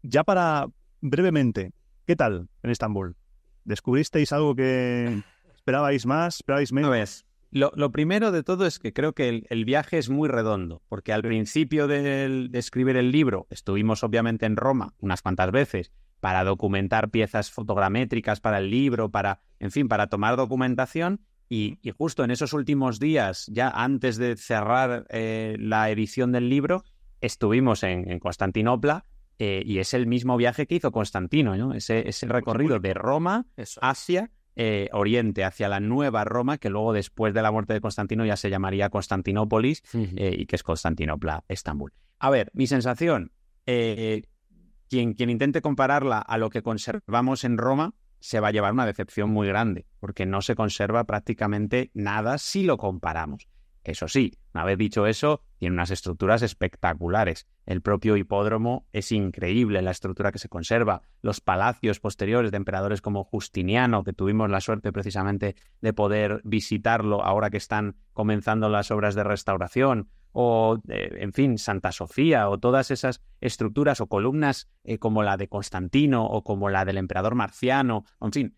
A: Ya para, brevemente, ¿qué tal en Estambul? ¿Descubristeis algo que esperabais
B: más, esperabais menos? Lo, primero de todo es que creo que el, viaje es muy redondo, porque al principio de, escribir el libro estuvimos obviamente en Roma unas cuantas veces para documentar piezas fotogramétricas para el libro, para, en fin, para tomar documentación y, justo en esos últimos días, ya antes de cerrar eh, la edición del libro, estuvimos en, Constantinopla eh, y es el mismo viaje que hizo Constantino, Ese, recorrido de Roma hacia eh, Oriente, hacia la nueva Roma, que luego después de la muerte de Constantino ya se llamaría Constantinópolis eh, y que es Constantinopla, Estambul. A ver, mi sensación, quien, quien intente compararla a lo que conservamos en Roma, se va a llevar una decepción muy grande, porque no se conserva prácticamente nada si lo comparamos. Eso sí, una vez dicho eso, tiene unas estructuras espectaculares. El propio hipódromo es increíble, la estructura que se conserva, los palacios posteriores de emperadores como Justiniano, que tuvimos la suerte precisamente de poder visitarlo ahora que están comenzando las obras de restauración, o eh, en fin, Santa Sofía, o todas esas estructuras o columnas eh, como la de Constantino o como la del emperador Marciano, en fin,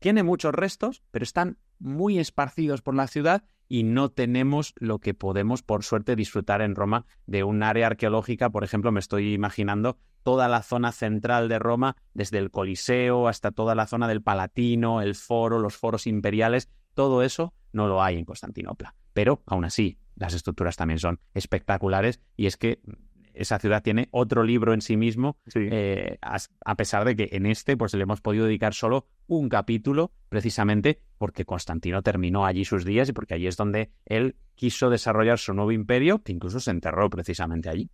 B: tiene muchos restos, pero están muy esparcidos por la ciudad y no tenemos lo que podemos, por suerte, disfrutar en Roma de un área arqueológica. Por ejemplo, me estoy imaginando toda la zona central de Roma, desde el Coliseo hasta toda la zona del Palatino, el Foro, los foros imperiales, todo eso no lo hay en Constantinopla. Pero aún así, las estructuras también son espectaculares y es que esa ciudad tiene otro libro en sí mismo, eh, a, pesar de que en este pues le hemos podido dedicar solo un capítulo precisamente porque Constantino terminó allí sus días y porque allí es donde él quiso desarrollar su nuevo imperio, que incluso se enterró precisamente allí.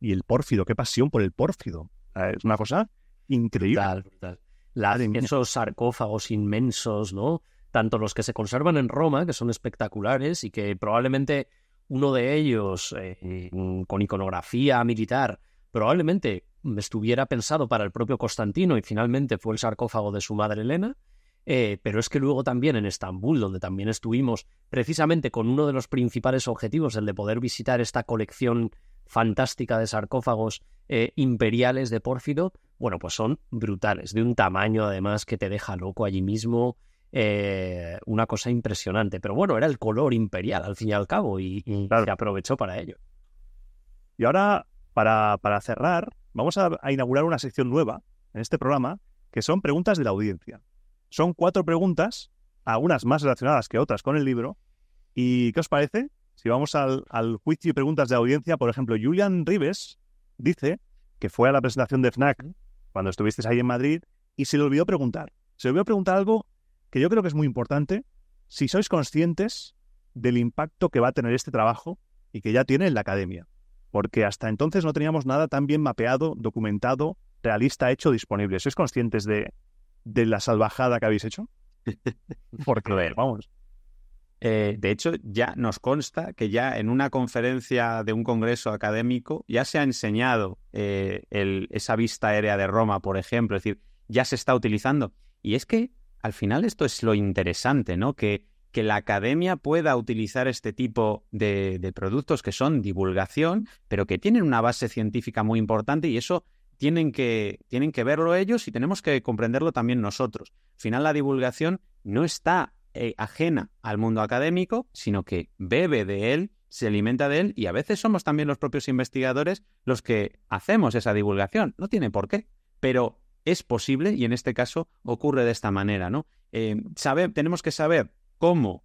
B: Y el pórfido, qué pasión por el pórfido. Ah, es una cosa
C: increíble. Total, brutal. La, esos sarcófagos inmensos, ¿no? Tanto los que se conservan en Roma, que son espectaculares y que probablemente uno de ellos, eh, mm, con iconografía militar, probablemente estuviera pensado para el propio Constantino y finalmente fue el sarcófago de su madre Elena. Eh, pero es que luego también en Estambul, donde también estuvimos precisamente con uno de los principales objetivos, el de poder visitar esta colección fantástica de sarcófagos eh, imperiales de Pórfido, bueno, pues son brutales, de un tamaño además que te deja loco allí mismo, eh, una cosa impresionante. Pero bueno, era el color imperial al fin y al cabo y, se aprovechó para ello. Y ahora, para, cerrar, vamos a inaugurar una sección nueva
A: en este programa, que son preguntas de la audiencia. Son cuatro preguntas, algunas más relacionadas que otras con el libro. ¿Y qué os parece? Si vamos al, juicio y preguntas de audiencia, por ejemplo, Julian Rives dice que fue a la presentación de FNAC cuando estuvisteis ahí en Madrid y se le olvidó preguntar. Se le olvidó preguntar algo que yo creo que es muy importante. Si sois conscientes del impacto que va a tener este trabajo y que ya tiene en la academia, porque hasta entonces no teníamos nada tan bien mapeado, documentado, realista, hecho,
B: disponible. ¿Sois conscientes de, de la salvajada que habéis hecho? Por creer, vamos. Eh, de hecho, ya nos consta que ya en una conferencia de un congreso académico ya se ha enseñado eh, esa vista aérea de Roma, por ejemplo, es decir, ya se está utilizando. Y es que al final esto es lo interesante, ¿no? Que, que la academia pueda utilizar este tipo de, de productos que son divulgación, pero que tienen una base científica muy importante y eso tienen que, tienen que verlo ellos y tenemos que comprenderlo también nosotros. Al final, la divulgación no está eh, ajena al mundo académico, sino que bebe de él, se alimenta de él y a veces somos también los propios investigadores los que hacemos esa divulgación. No tiene por qué, pero es posible y en este caso ocurre de esta manera, ¿no? Eh, tenemos que saber cómo,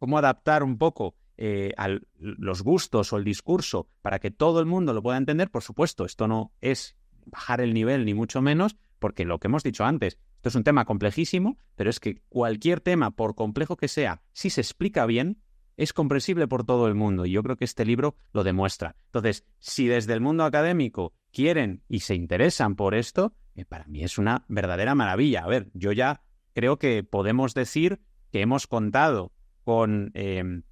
B: cómo adaptar un poco eh, los gustos o el discurso para que todo el mundo lo pueda entender, por supuesto, esto no es bajar el nivel ni mucho menos, porque lo que hemos dicho antes, esto es un tema complejísimo, pero es que cualquier tema, por complejo que sea, si se explica bien, es comprensible por todo el mundo y yo creo que este libro lo demuestra. Entonces, si desde el mundo académico quieren y se interesan por esto, eh, para mí es una verdadera maravilla. A ver, yo ya creo que podemos decir que hemos contado con eh,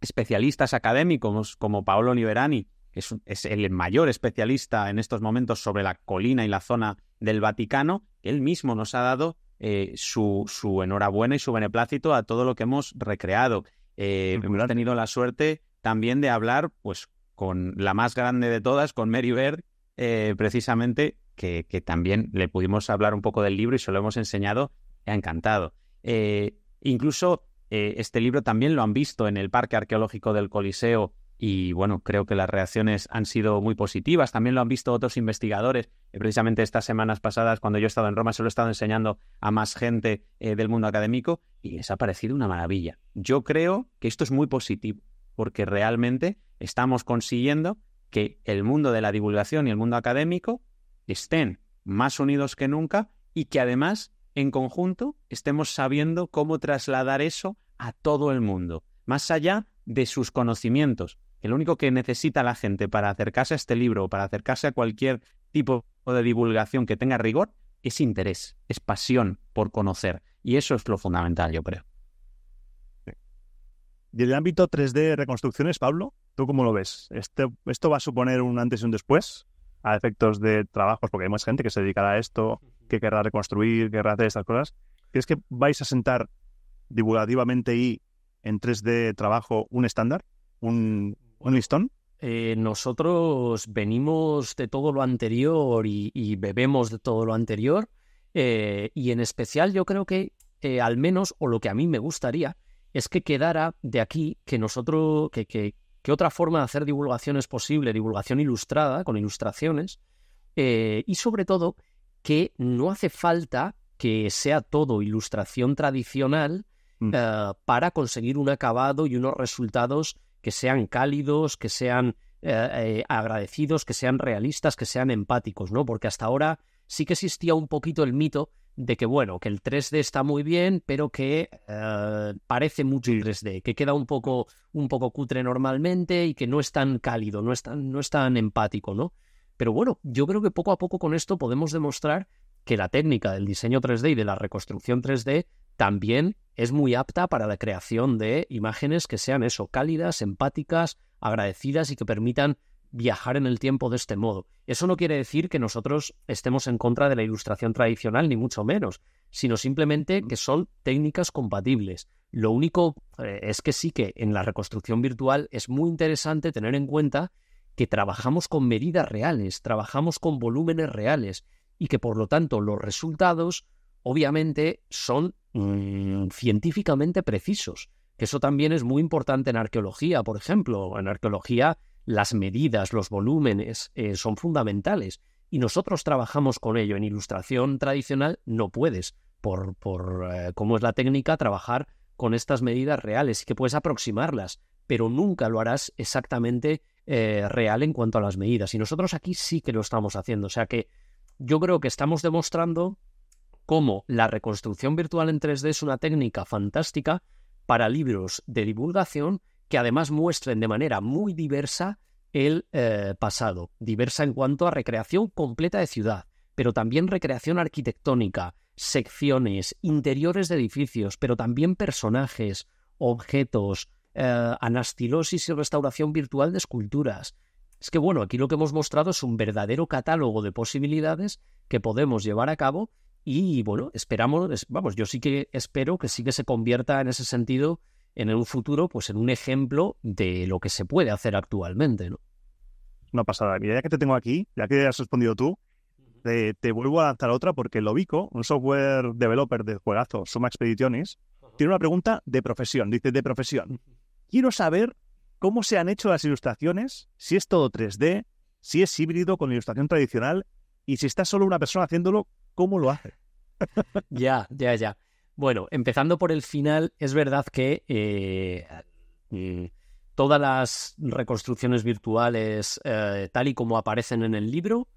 B: especialistas académicos como Paolo Liberani, que es, el mayor especialista en estos momentos sobre la colina y la zona del Vaticano, él mismo nos ha dado eh, su, enhorabuena y su beneplácito a todo lo que hemos recreado. Eh, ha tenido la suerte también de hablar pues, con la más grande de todas, con Mary Bird, eh, precisamente, que, también le pudimos hablar un poco del libro y se lo hemos enseñado, ha encantado. Eh, incluso eh, este libro también lo han visto en el Parque Arqueológico del Coliseo y bueno, creo que las reacciones han sido muy positivas. También lo han visto otros investigadores. Eh, precisamente estas semanas pasadas, cuando yo he estado en Roma, se lo he estado enseñando a más gente eh, del mundo académico y les ha parecido una maravilla. Yo creo que esto es muy positivo porque realmente estamos consiguiendo que el mundo de la divulgación y el mundo académico estén más unidos que nunca y que además en conjunto estemos sabiendo cómo trasladar eso a todo el mundo, más allá de sus conocimientos. El único que necesita la gente para acercarse a este libro o para acercarse a cualquier tipo de divulgación que tenga rigor es interés, es pasión por conocer. Y eso es lo fundamental, yo creo.
A: Y el ámbito 3D reconstrucciones, Pablo, ¿tú cómo lo ves? Este, ¿Esto va a suponer un antes y un después a efectos de trabajos? Porque hay más gente que se dedicará a esto, que querrá reconstruir, querrá hacer estas cosas. ¿Crees que vais a sentar divulgativamente y en 3D trabajo un estándar, un, listón?
C: Eh, nosotros venimos de todo lo anterior y, bebemos de todo lo anterior. Eh, y en especial yo creo que eh, al menos, o lo que a mí me gustaría, es que quedara de aquí que nosotros, que, que otra forma de hacer divulgación es posible, divulgación ilustrada, con ilustraciones, y sobre todo que no hace falta que sea todo ilustración tradicional mm. eh, para conseguir un acabado y unos resultados que sean cálidos, que sean eh, eh, agradecidos, que sean realistas, que sean empáticos, ¿no? Porque hasta ahora sí que existía un poquito el mito de que, bueno, que el 3D está muy bien, pero que parece mucho el 3D, que queda un poco, un poco cutre normalmente y que no es tan cálido, no no es tan empático, ¿no? Pero bueno, yo creo que poco a poco con esto podemos demostrar que la técnica del diseño 3D y de la reconstrucción 3D también es muy apta para la creación de imágenes que sean eso, cálidas, empáticas, agradecidas y que permitan viajar en el tiempo de este modo. Eso no quiere decir que nosotros estemos en contra de la ilustración tradicional, ni mucho menos, sino simplemente que son técnicas compatibles. Lo único eh, es que sí que en la reconstrucción virtual es muy interesante tener en cuenta que trabajamos con medidas reales, trabajamos con volúmenes reales y que por lo tanto los resultados obviamente son mm, científicamente precisos. Que eso también es muy importante en arqueología, por ejemplo. En arqueología las medidas, los volúmenes eh, son fundamentales y nosotros trabajamos con ello. En ilustración tradicional no puedes, por, eh, cómo es la técnica, trabajar con estas medidas reales y que puedes aproximarlas, pero nunca lo harás exactamente eh, real en cuanto a las medidas. Y nosotros aquí sí que lo estamos haciendo. O sea que yo creo que estamos demostrando cómo la reconstrucción virtual en 3D es una técnica fantástica para libros de divulgación que además muestren de manera muy diversa el eh, pasado, diversa en cuanto a recreación completa de ciudad, pero también recreación arquitectónica, secciones, interiores de edificios, pero también personajes, objetos, eh, anastilosis y restauración virtual de esculturas. Es que bueno, aquí lo que hemos mostrado es un verdadero catálogo de posibilidades que podemos llevar a cabo y bueno, esperamos, vamos, yo sí que espero que sí que se convierta en ese sentido en un futuro, pues en un ejemplo de lo que se puede hacer actualmente, ¿no? Una pasada. Mira, ya que te tengo aquí, ya que has respondido tú, te,
A: vuelvo a lanzar otra porque Lobico, un software developer de juegazo, Soma Expediciones, tiene una pregunta de profesión. Dice, de profesión, Quiero saber cómo se han hecho las ilustraciones, si es todo 3D, si es híbrido con ilustración tradicional y si está solo una persona haciéndolo, ¿cómo lo hace?
C: ya, ya, ya. Bueno, empezando por el final, es verdad que eh, mm, todas las reconstrucciones virtuales, eh, tal y como aparecen en el libro,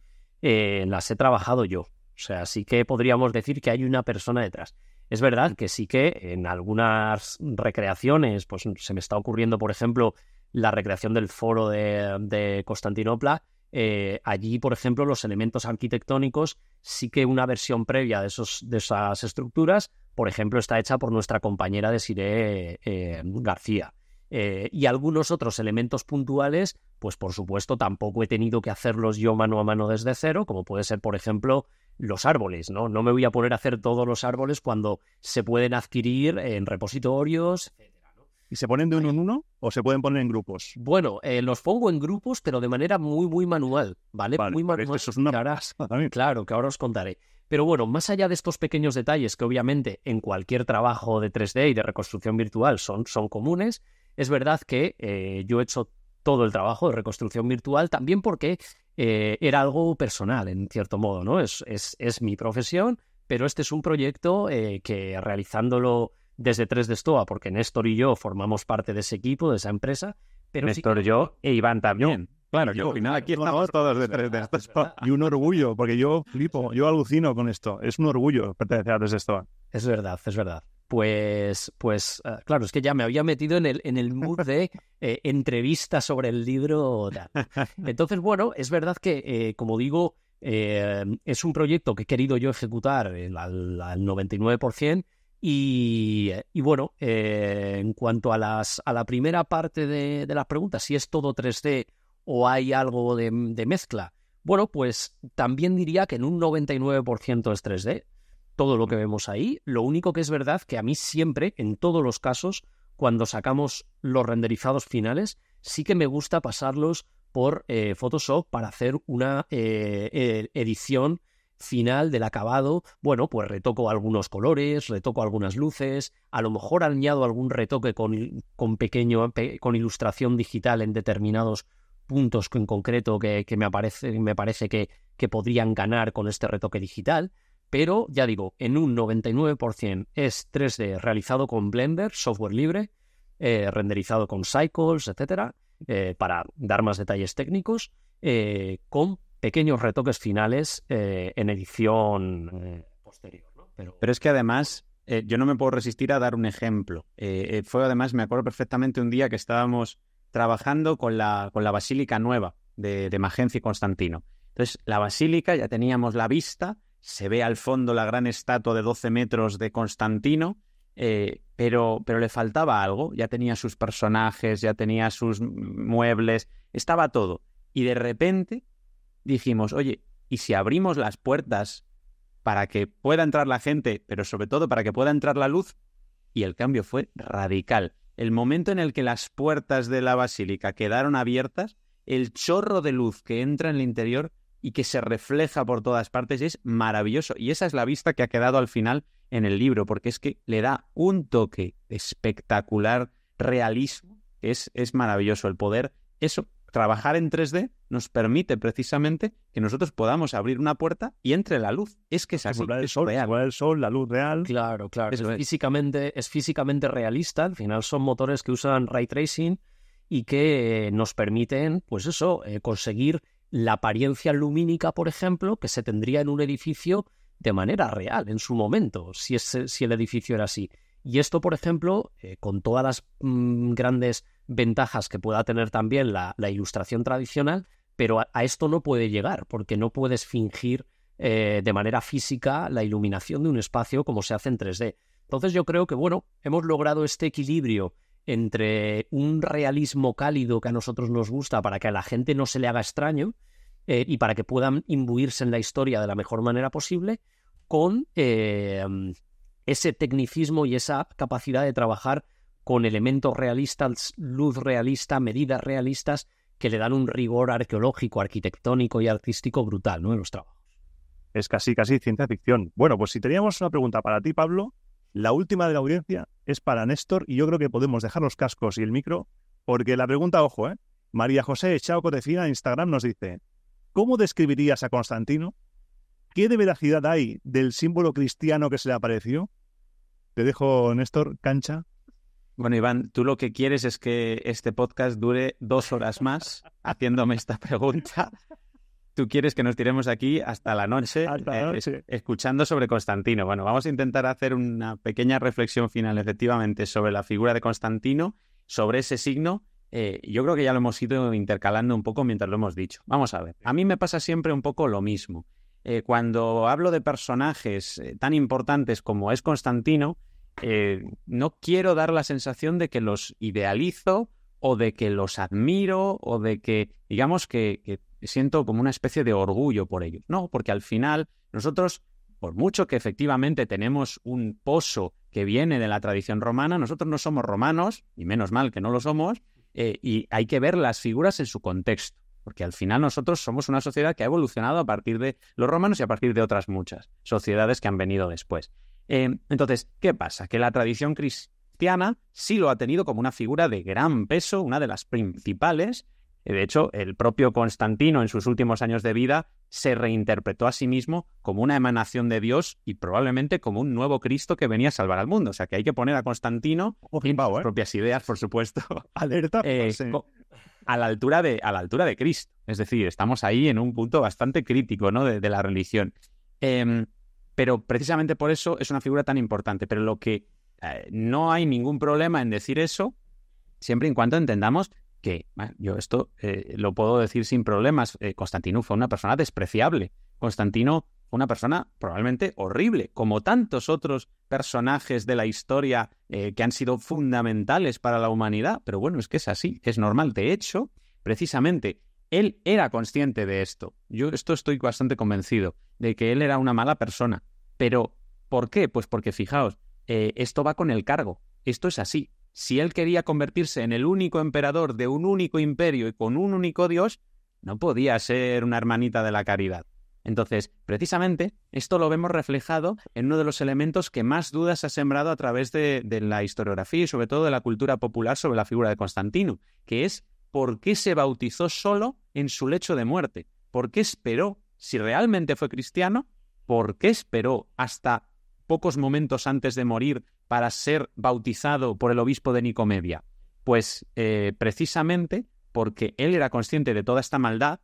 C: eh, las he trabajado yo. O sea, sí que podríamos decir que hay una persona detrás. Es verdad que sí que en algunas recreaciones, pues se me está ocurriendo, por ejemplo, la recreación del foro de, Constantinopla. Eh, allí, por ejemplo, los elementos arquitectónicos, sí que una versión previa de, esos, de esas estructuras, por ejemplo, está hecha por nuestra compañera de Siré eh, García. Eh, y algunos otros elementos puntuales, pues por supuesto tampoco he tenido que hacerlos yo mano a mano desde cero, como puede ser, por ejemplo, los árboles, ¿no? No me voy a poner a hacer todos los árboles cuando se pueden adquirir en repositorios, ¿Y se ponen de uno en uno o se pueden poner en grupos? Bueno, eh, los pongo en grupos, pero de manera muy, muy manual, ¿vale? muy manual. Eso es una... claro, que ahora os contaré. Pero bueno, más allá de estos pequeños detalles que obviamente en cualquier trabajo de 3D y de reconstrucción virtual son, son comunes, es verdad que eh, yo he hecho todo el trabajo de reconstrucción virtual, también porque eh, era algo personal, en cierto modo, ¿no? Es, es, es mi profesión, pero este es un proyecto eh, que realizándolo desde 3 de Stoa, porque Néstor y yo formamos parte de ese equipo, de esa empresa. Pero Néstor, y yo e Iván también. Claro, yo,
A: aquí estamos todos de 3 Y un orgullo, porque yo flipo, yo alucino con esto. Es
C: un orgullo pertenecer a 3D Es verdad, es verdad pues, pues ah, claro, es que ya me había metido en el, en el mood de eh, entrevista sobre el libro. Entonces, bueno, es verdad que, eh, como digo, eh, es un proyecto que he querido yo ejecutar al, 99%. Y, bueno, en cuanto a, las, a la primera parte de, las preguntas, si es todo 3D o hay algo de, de mezcla, bueno, pues también diría que en un 99% es 3D todo lo que vemos ahí. Lo único que es verdad que a mí siempre, en todos los casos, cuando sacamos los renderizados finales, sí que me gusta pasarlos por eh, Photoshop para hacer una eh, e, edición final del acabado. Bueno, pues retoco algunos colores, retoco algunas luces, a lo mejor añado algún retoque con, pequeño, con ilustración digital en determinados puntos en concreto que, me, aparece, me parece que podrían ganar con este retoque digital pero ya digo, en un 99% es 3D realizado con Blender, software libre, eh, renderizado con Cycles, etcétera, eh, para dar más detalles técnicos, eh, con pequeños retoques finales en edición posterior. Pero... es que además. yo no me puedo resistir a dar un ejemplo.
B: fue además, me acuerdo perfectamente un día que estábamos trabajando con la, Basílica Nueva de, de y Constantino. Entonces, la Basílica ya teníamos la vista, se ve al fondo la gran estatua de 12 metros de Constantino, eh, pero, pero le faltaba algo, ya tenía sus personajes, ya tenía sus muebles, estaba todo. Y de repente dijimos, oye, ¿y si abrimos las puertas para que pueda entrar la gente, pero sobre todo para que pueda entrar la luz? Y el cambio fue radical. El momento en el que las puertas de la basílica quedaron abiertas, el chorro de luz que entra en el interior y que se refleja por todas partes es maravilloso. Y esa es la vista que ha quedado al final en el libro, porque es que le da un toque espectacular, realismo, es, es maravilloso el poder. Eso, trabajar en 3D nos permite precisamente que nosotros podamos abrir una puerta y entre la
C: luz. Es que es así, el es sol, el sol, la luz real. Claro, claro. Es, Físicamente, es físicamente realista. Al final son motores que usan ray tracing y que eh, nos permiten, pues eso, eh, conseguir la apariencia lumínica, por ejemplo, que se tendría en un edificio de manera real, en su momento, si, el edificio era así. Y esto, por ejemplo, eh, con todas las mm, grandes ventajas que pueda tener también la, ilustración tradicional, pero a, esto no puede llegar, porque no puedes fingir eh, de manera física la iluminación de un espacio como se hace en 3D. Entonces yo creo que, bueno, hemos logrado este equilibrio entre un realismo cálido que a nosotros nos gusta para que a la gente no se le haga extraño eh, y para que puedan imbuirse en la historia de la mejor manera posible, con eh, ese tecnicismo y esa capacidad de trabajar con elementos realistas, luz realista, medidas realistas que le dan un rigor arqueológico, arquitectónico y artístico brutal ¿no? en los trabajos. Es casi,
A: casi ciencia ficción. Bueno, pues si teníamos una pregunta para ti, Pablo, la última de la audiencia es para Néstor y yo creo que podemos dejar los cascos y el micro porque la pregunta, ojo, ¿eh? María José Chao Cotecina en Instagram nos dice, ¿cómo describirías a Constantino? ¿Qué de veracidad hay del símbolo cristiano que se le apareció? Te dejo, Néstor, cancha.
B: Bueno, Iván, tú lo que quieres es que este podcast dure dos horas más haciéndome esta pregunta tú quieres que nos tiremos aquí hasta la eh, noche, escuchando sobre Constantino. Bueno, vamos a intentar hacer una pequeña reflexión final, efectivamente, sobre la figura de Constantino, sobre ese signo. Eh, yo creo que ya lo hemos ido intercalando un poco mientras lo hemos dicho. Vamos a ver, a mí me pasa siempre un poco lo mismo. Eh, cuando hablo de personajes tan importantes como es Constantino, no quiero dar la sensación de que los idealizo o de que los admiro o de que, digamos, que siento como una especie de orgullo por ello. No, porque al final nosotros, por mucho que efectivamente tenemos un pozo que viene de la tradición romana, nosotros no somos romanos, y menos mal que no lo somos, eh, y hay que ver las figuras en su contexto, porque al final nosotros somos una sociedad que ha evolucionado a partir de los romanos y a partir de otras muchas sociedades que han venido después. Eh, entonces, ¿qué pasa? Que la tradición cristiana sí lo ha tenido como una figura de gran peso, una de las principales, de hecho, el propio Constantino en sus últimos años de vida se reinterpretó a sí mismo como una emanación de Dios y probablemente como un nuevo Cristo que venía a salvar al mundo. O sea que hay que poner a Constantino oh, propias ideas, por supuesto, alerta, eh, a, la altura de, a la altura de Cristo. Es decir, estamos ahí en un punto bastante crítico ¿no? de, la religión. Em, pero precisamente por eso es una figura tan importante. Pero lo que eh, no hay ningún problema en decir eso, siempre y cuando entendamos que yo esto eh, lo puedo decir sin problemas. Eh, Constantino fue una persona despreciable. Constantino fue una persona probablemente horrible, como tantos otros personajes de la historia eh, que han sido fundamentales para la humanidad. Pero bueno, es que es así, es normal. De hecho, precisamente él era consciente de esto. Yo esto estoy bastante convencido, de que él era una mala persona. Pero, ¿por qué? Pues porque fijaos, esto va con el cargo. Esto es así. Si él quería convertirse en el único emperador de un único imperio y con un único dios, no podía ser una hermanita de la caridad. Entonces, precisamente, esto lo vemos reflejado en uno de los elementos que más dudas ha sembrado a través de, la historiografía y sobre todo de la cultura popular sobre la figura de Constantino, que es por qué se bautizó solo en su lecho de muerte, por qué esperó, si realmente fue cristiano, por qué esperó hasta pocos momentos antes de morir para ser bautizado por el obispo de Nicomedia? Pues eh, precisamente porque él era consciente de toda esta maldad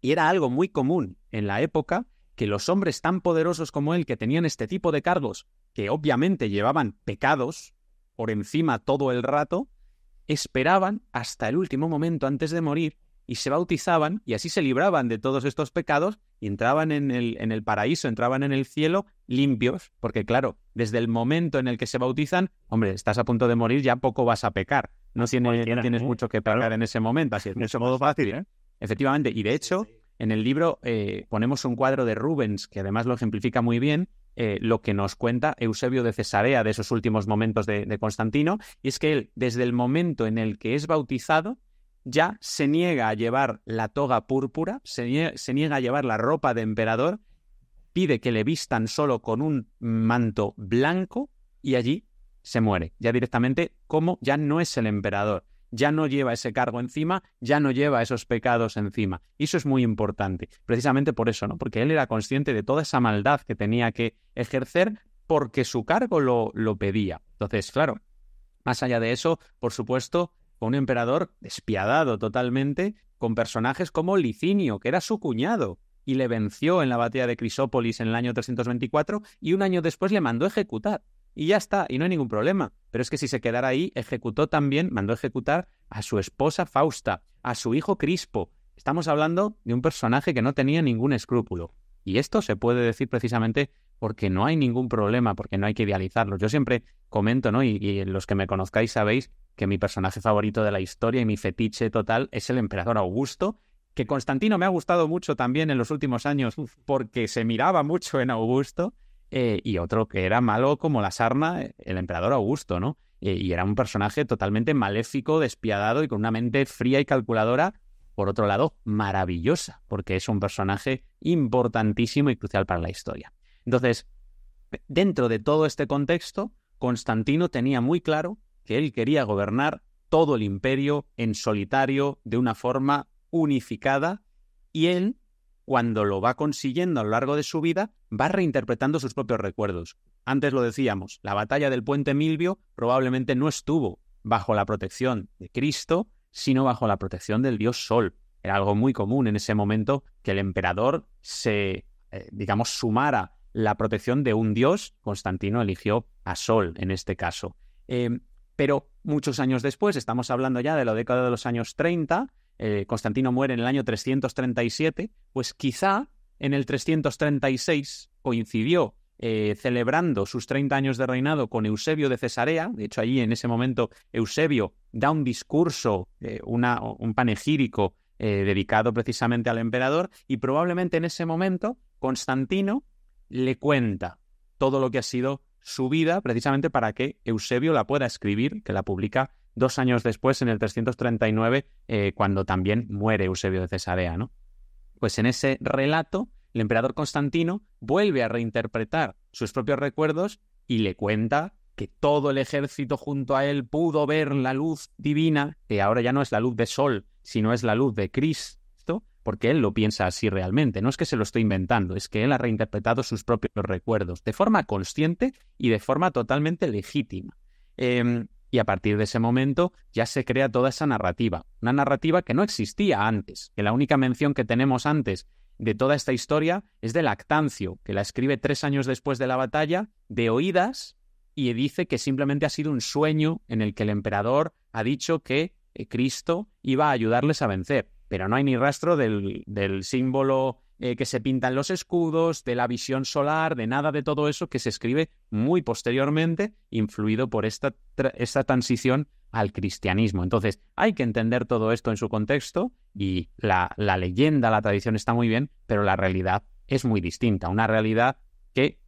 B: y era algo muy común en la época que los hombres tan poderosos como él que tenían este tipo de cargos, que obviamente llevaban pecados por encima todo el rato, esperaban hasta el último momento antes de morir y se bautizaban y así se libraban de todos estos pecados y entraban en el, en el paraíso, entraban en el cielo limpios, porque claro, desde el momento en el que se bautizan, hombre, estás a punto de morir, ya poco vas a pecar, no tienes, ¿eh? mucho que pecar en ese momento, así es. De ese modo fácil, ¿eh? Efectivamente, y de hecho, en el libro eh, ponemos un cuadro de Rubens, que además lo ejemplifica muy bien, eh, lo que nos cuenta Eusebio de Cesarea de esos últimos momentos de, de Constantino, y es que él, desde el momento en el que es bautizado, ya se niega a llevar la toga púrpura, se, niega a llevar la ropa de emperador, pide que le vistan solo con un manto blanco y allí se muere. Ya directamente, como ya no es el emperador, ya no lleva ese cargo encima, ya no lleva esos pecados encima. Y eso es muy importante, precisamente por eso, ¿no? Porque él era consciente de toda esa maldad que tenía que ejercer porque su cargo lo, lo pedía. Entonces, claro, más allá de eso, por supuesto, un emperador despiadado totalmente, con personajes como Licinio, que era su cuñado, y le venció en la batalla de Crisópolis en el año 324, y un año después le mandó ejecutar. Y ya está, y no hay ningún problema. Pero es que si se quedara ahí, ejecutó también, mandó ejecutar a su esposa Fausta, a su hijo Crispo. Estamos hablando de un personaje que no tenía ningún escrúpulo. Y esto se puede decir precisamente porque no hay ningún problema, porque no hay que idealizarlos. Yo siempre comento, ¿no? Y, los que me conozcáis sabéis que mi personaje favorito de la historia y mi fetiche total es el emperador Augusto, que Constantino me ha gustado mucho también en los últimos años porque se miraba mucho en Augusto, eh, y otro que era malo como la sarna, el emperador Augusto, ¿no? Eh, y era un personaje totalmente maléfico, despiadado y con una mente fría y calculadora, por otro lado, maravillosa, porque es un personaje importantísimo y crucial para la historia. Entonces, dentro de todo este contexto, Constantino tenía muy claro que él quería gobernar todo el imperio en solitario de una forma unificada y él, cuando lo va consiguiendo a lo largo de su vida, va reinterpretando sus propios recuerdos. Antes lo decíamos, la batalla del puente Milvio probablemente no estuvo bajo la protección de Cristo, sino bajo la protección del dios Sol. Era algo muy común en ese momento que el emperador se, eh, digamos, sumara la protección de un dios, Constantino eligió a Sol en este caso. Em, pero muchos años después, estamos hablando ya de la década de los años 30, eh, Constantino muere en el año 337, pues quizá en el 336 coincidió eh, celebrando sus 30 años de reinado con Eusebio de Cesarea. De hecho, allí en ese momento Eusebio da un discurso, eh, un panegírico dedicado precisamente al emperador, y probablemente en ese momento Constantino le cuenta todo lo que ha sido su vida, precisamente para que Eusebio la pueda escribir, que la publica dos años después, en el 339, eh, cuando también muere Eusebio de Cesarea, ¿no? Pues en ese relato, el emperador Constantino vuelve a reinterpretar sus propios recuerdos y le cuenta que todo el ejército junto a él pudo ver la luz divina, que ahora ya no es la luz de sol, sino es la luz de Cristo porque él lo piensa así realmente, no es que se lo estoy inventando, es que él ha reinterpretado sus propios recuerdos de forma consciente y de forma totalmente legítima. Em, y a partir de ese momento ya se crea toda esa narrativa, una narrativa que no existía antes, que la única mención que tenemos antes de toda esta historia es de Lactancio, que la escribe tres años después de la batalla, de oídas, y dice que simplemente ha sido un sueño en el que el emperador ha dicho que eh, Cristo iba a ayudarles a vencer pero no hay ni rastro del, símbolo eh, que se pintan los escudos, de la visión solar, de nada de todo eso que se escribe muy posteriormente, influido por esta, esta transición al cristianismo. Entonces, hay que entender todo esto en su contexto y la, la leyenda, la tradición está muy bien, pero la realidad es muy distinta, una realidad que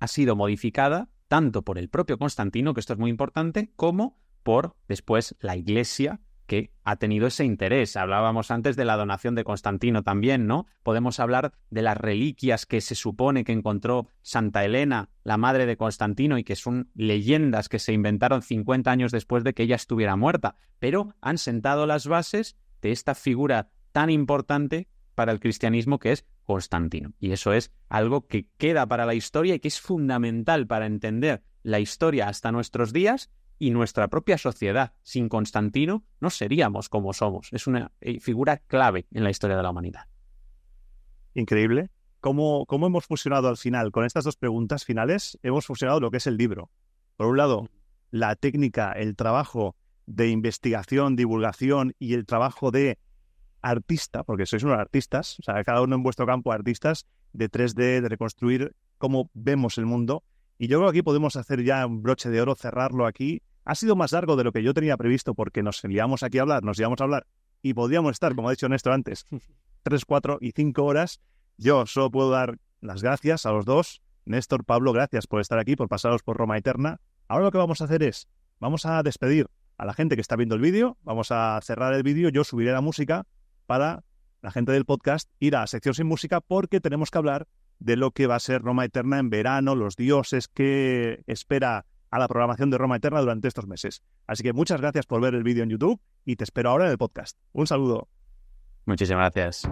B: ha sido modificada tanto por el propio Constantino, que esto es muy importante, como por después la Iglesia que ha tenido ese interés. Hablábamos antes de la donación de Constantino también, ¿no? Podemos hablar de las reliquias que se supone que encontró Santa Elena, la madre de Constantino, y que son leyendas que se inventaron 50 años después de que ella estuviera muerta, pero han sentado las bases de esta figura tan importante para el cristianismo que es Constantino. Y eso es algo que queda para la historia y que es fundamental para entender la historia hasta nuestros días y nuestra propia sociedad. Sin Constantino no seríamos como somos. Es una eh, figura clave en la historia de la humanidad. Increíble.
A: ¿Cómo, hemos fusionado al final? Con estas dos preguntas finales hemos fusionado lo que es el libro. Por un lado, la técnica, el trabajo de investigación, divulgación y el trabajo de artista, porque sois unos artistas, o sea, cada uno en vuestro campo artistas de 3D, de reconstruir cómo vemos el mundo y yo creo que aquí podemos hacer ya un broche de oro, cerrarlo aquí. Ha sido más largo de lo que yo tenía previsto porque nos íbamos aquí a hablar, nos íbamos a hablar y podíamos estar, como ha dicho Néstor antes, tres, cuatro y cinco horas. Yo solo puedo dar las gracias a los dos. Néstor, Pablo, gracias por estar aquí, por pasaros por Roma Eterna. Ahora lo que vamos a hacer es, vamos a despedir a la gente que está viendo el vídeo, vamos a cerrar el vídeo, yo subiré la música para la gente del podcast ir a sección sin música porque tenemos que hablar de lo que va a ser Roma Eterna en verano, los dioses que espera a la programación de Roma Eterna durante estos meses. Así que muchas gracias por ver el vídeo en YouTube y te espero ahora en el podcast. Un saludo.
B: Muchísimas gracias.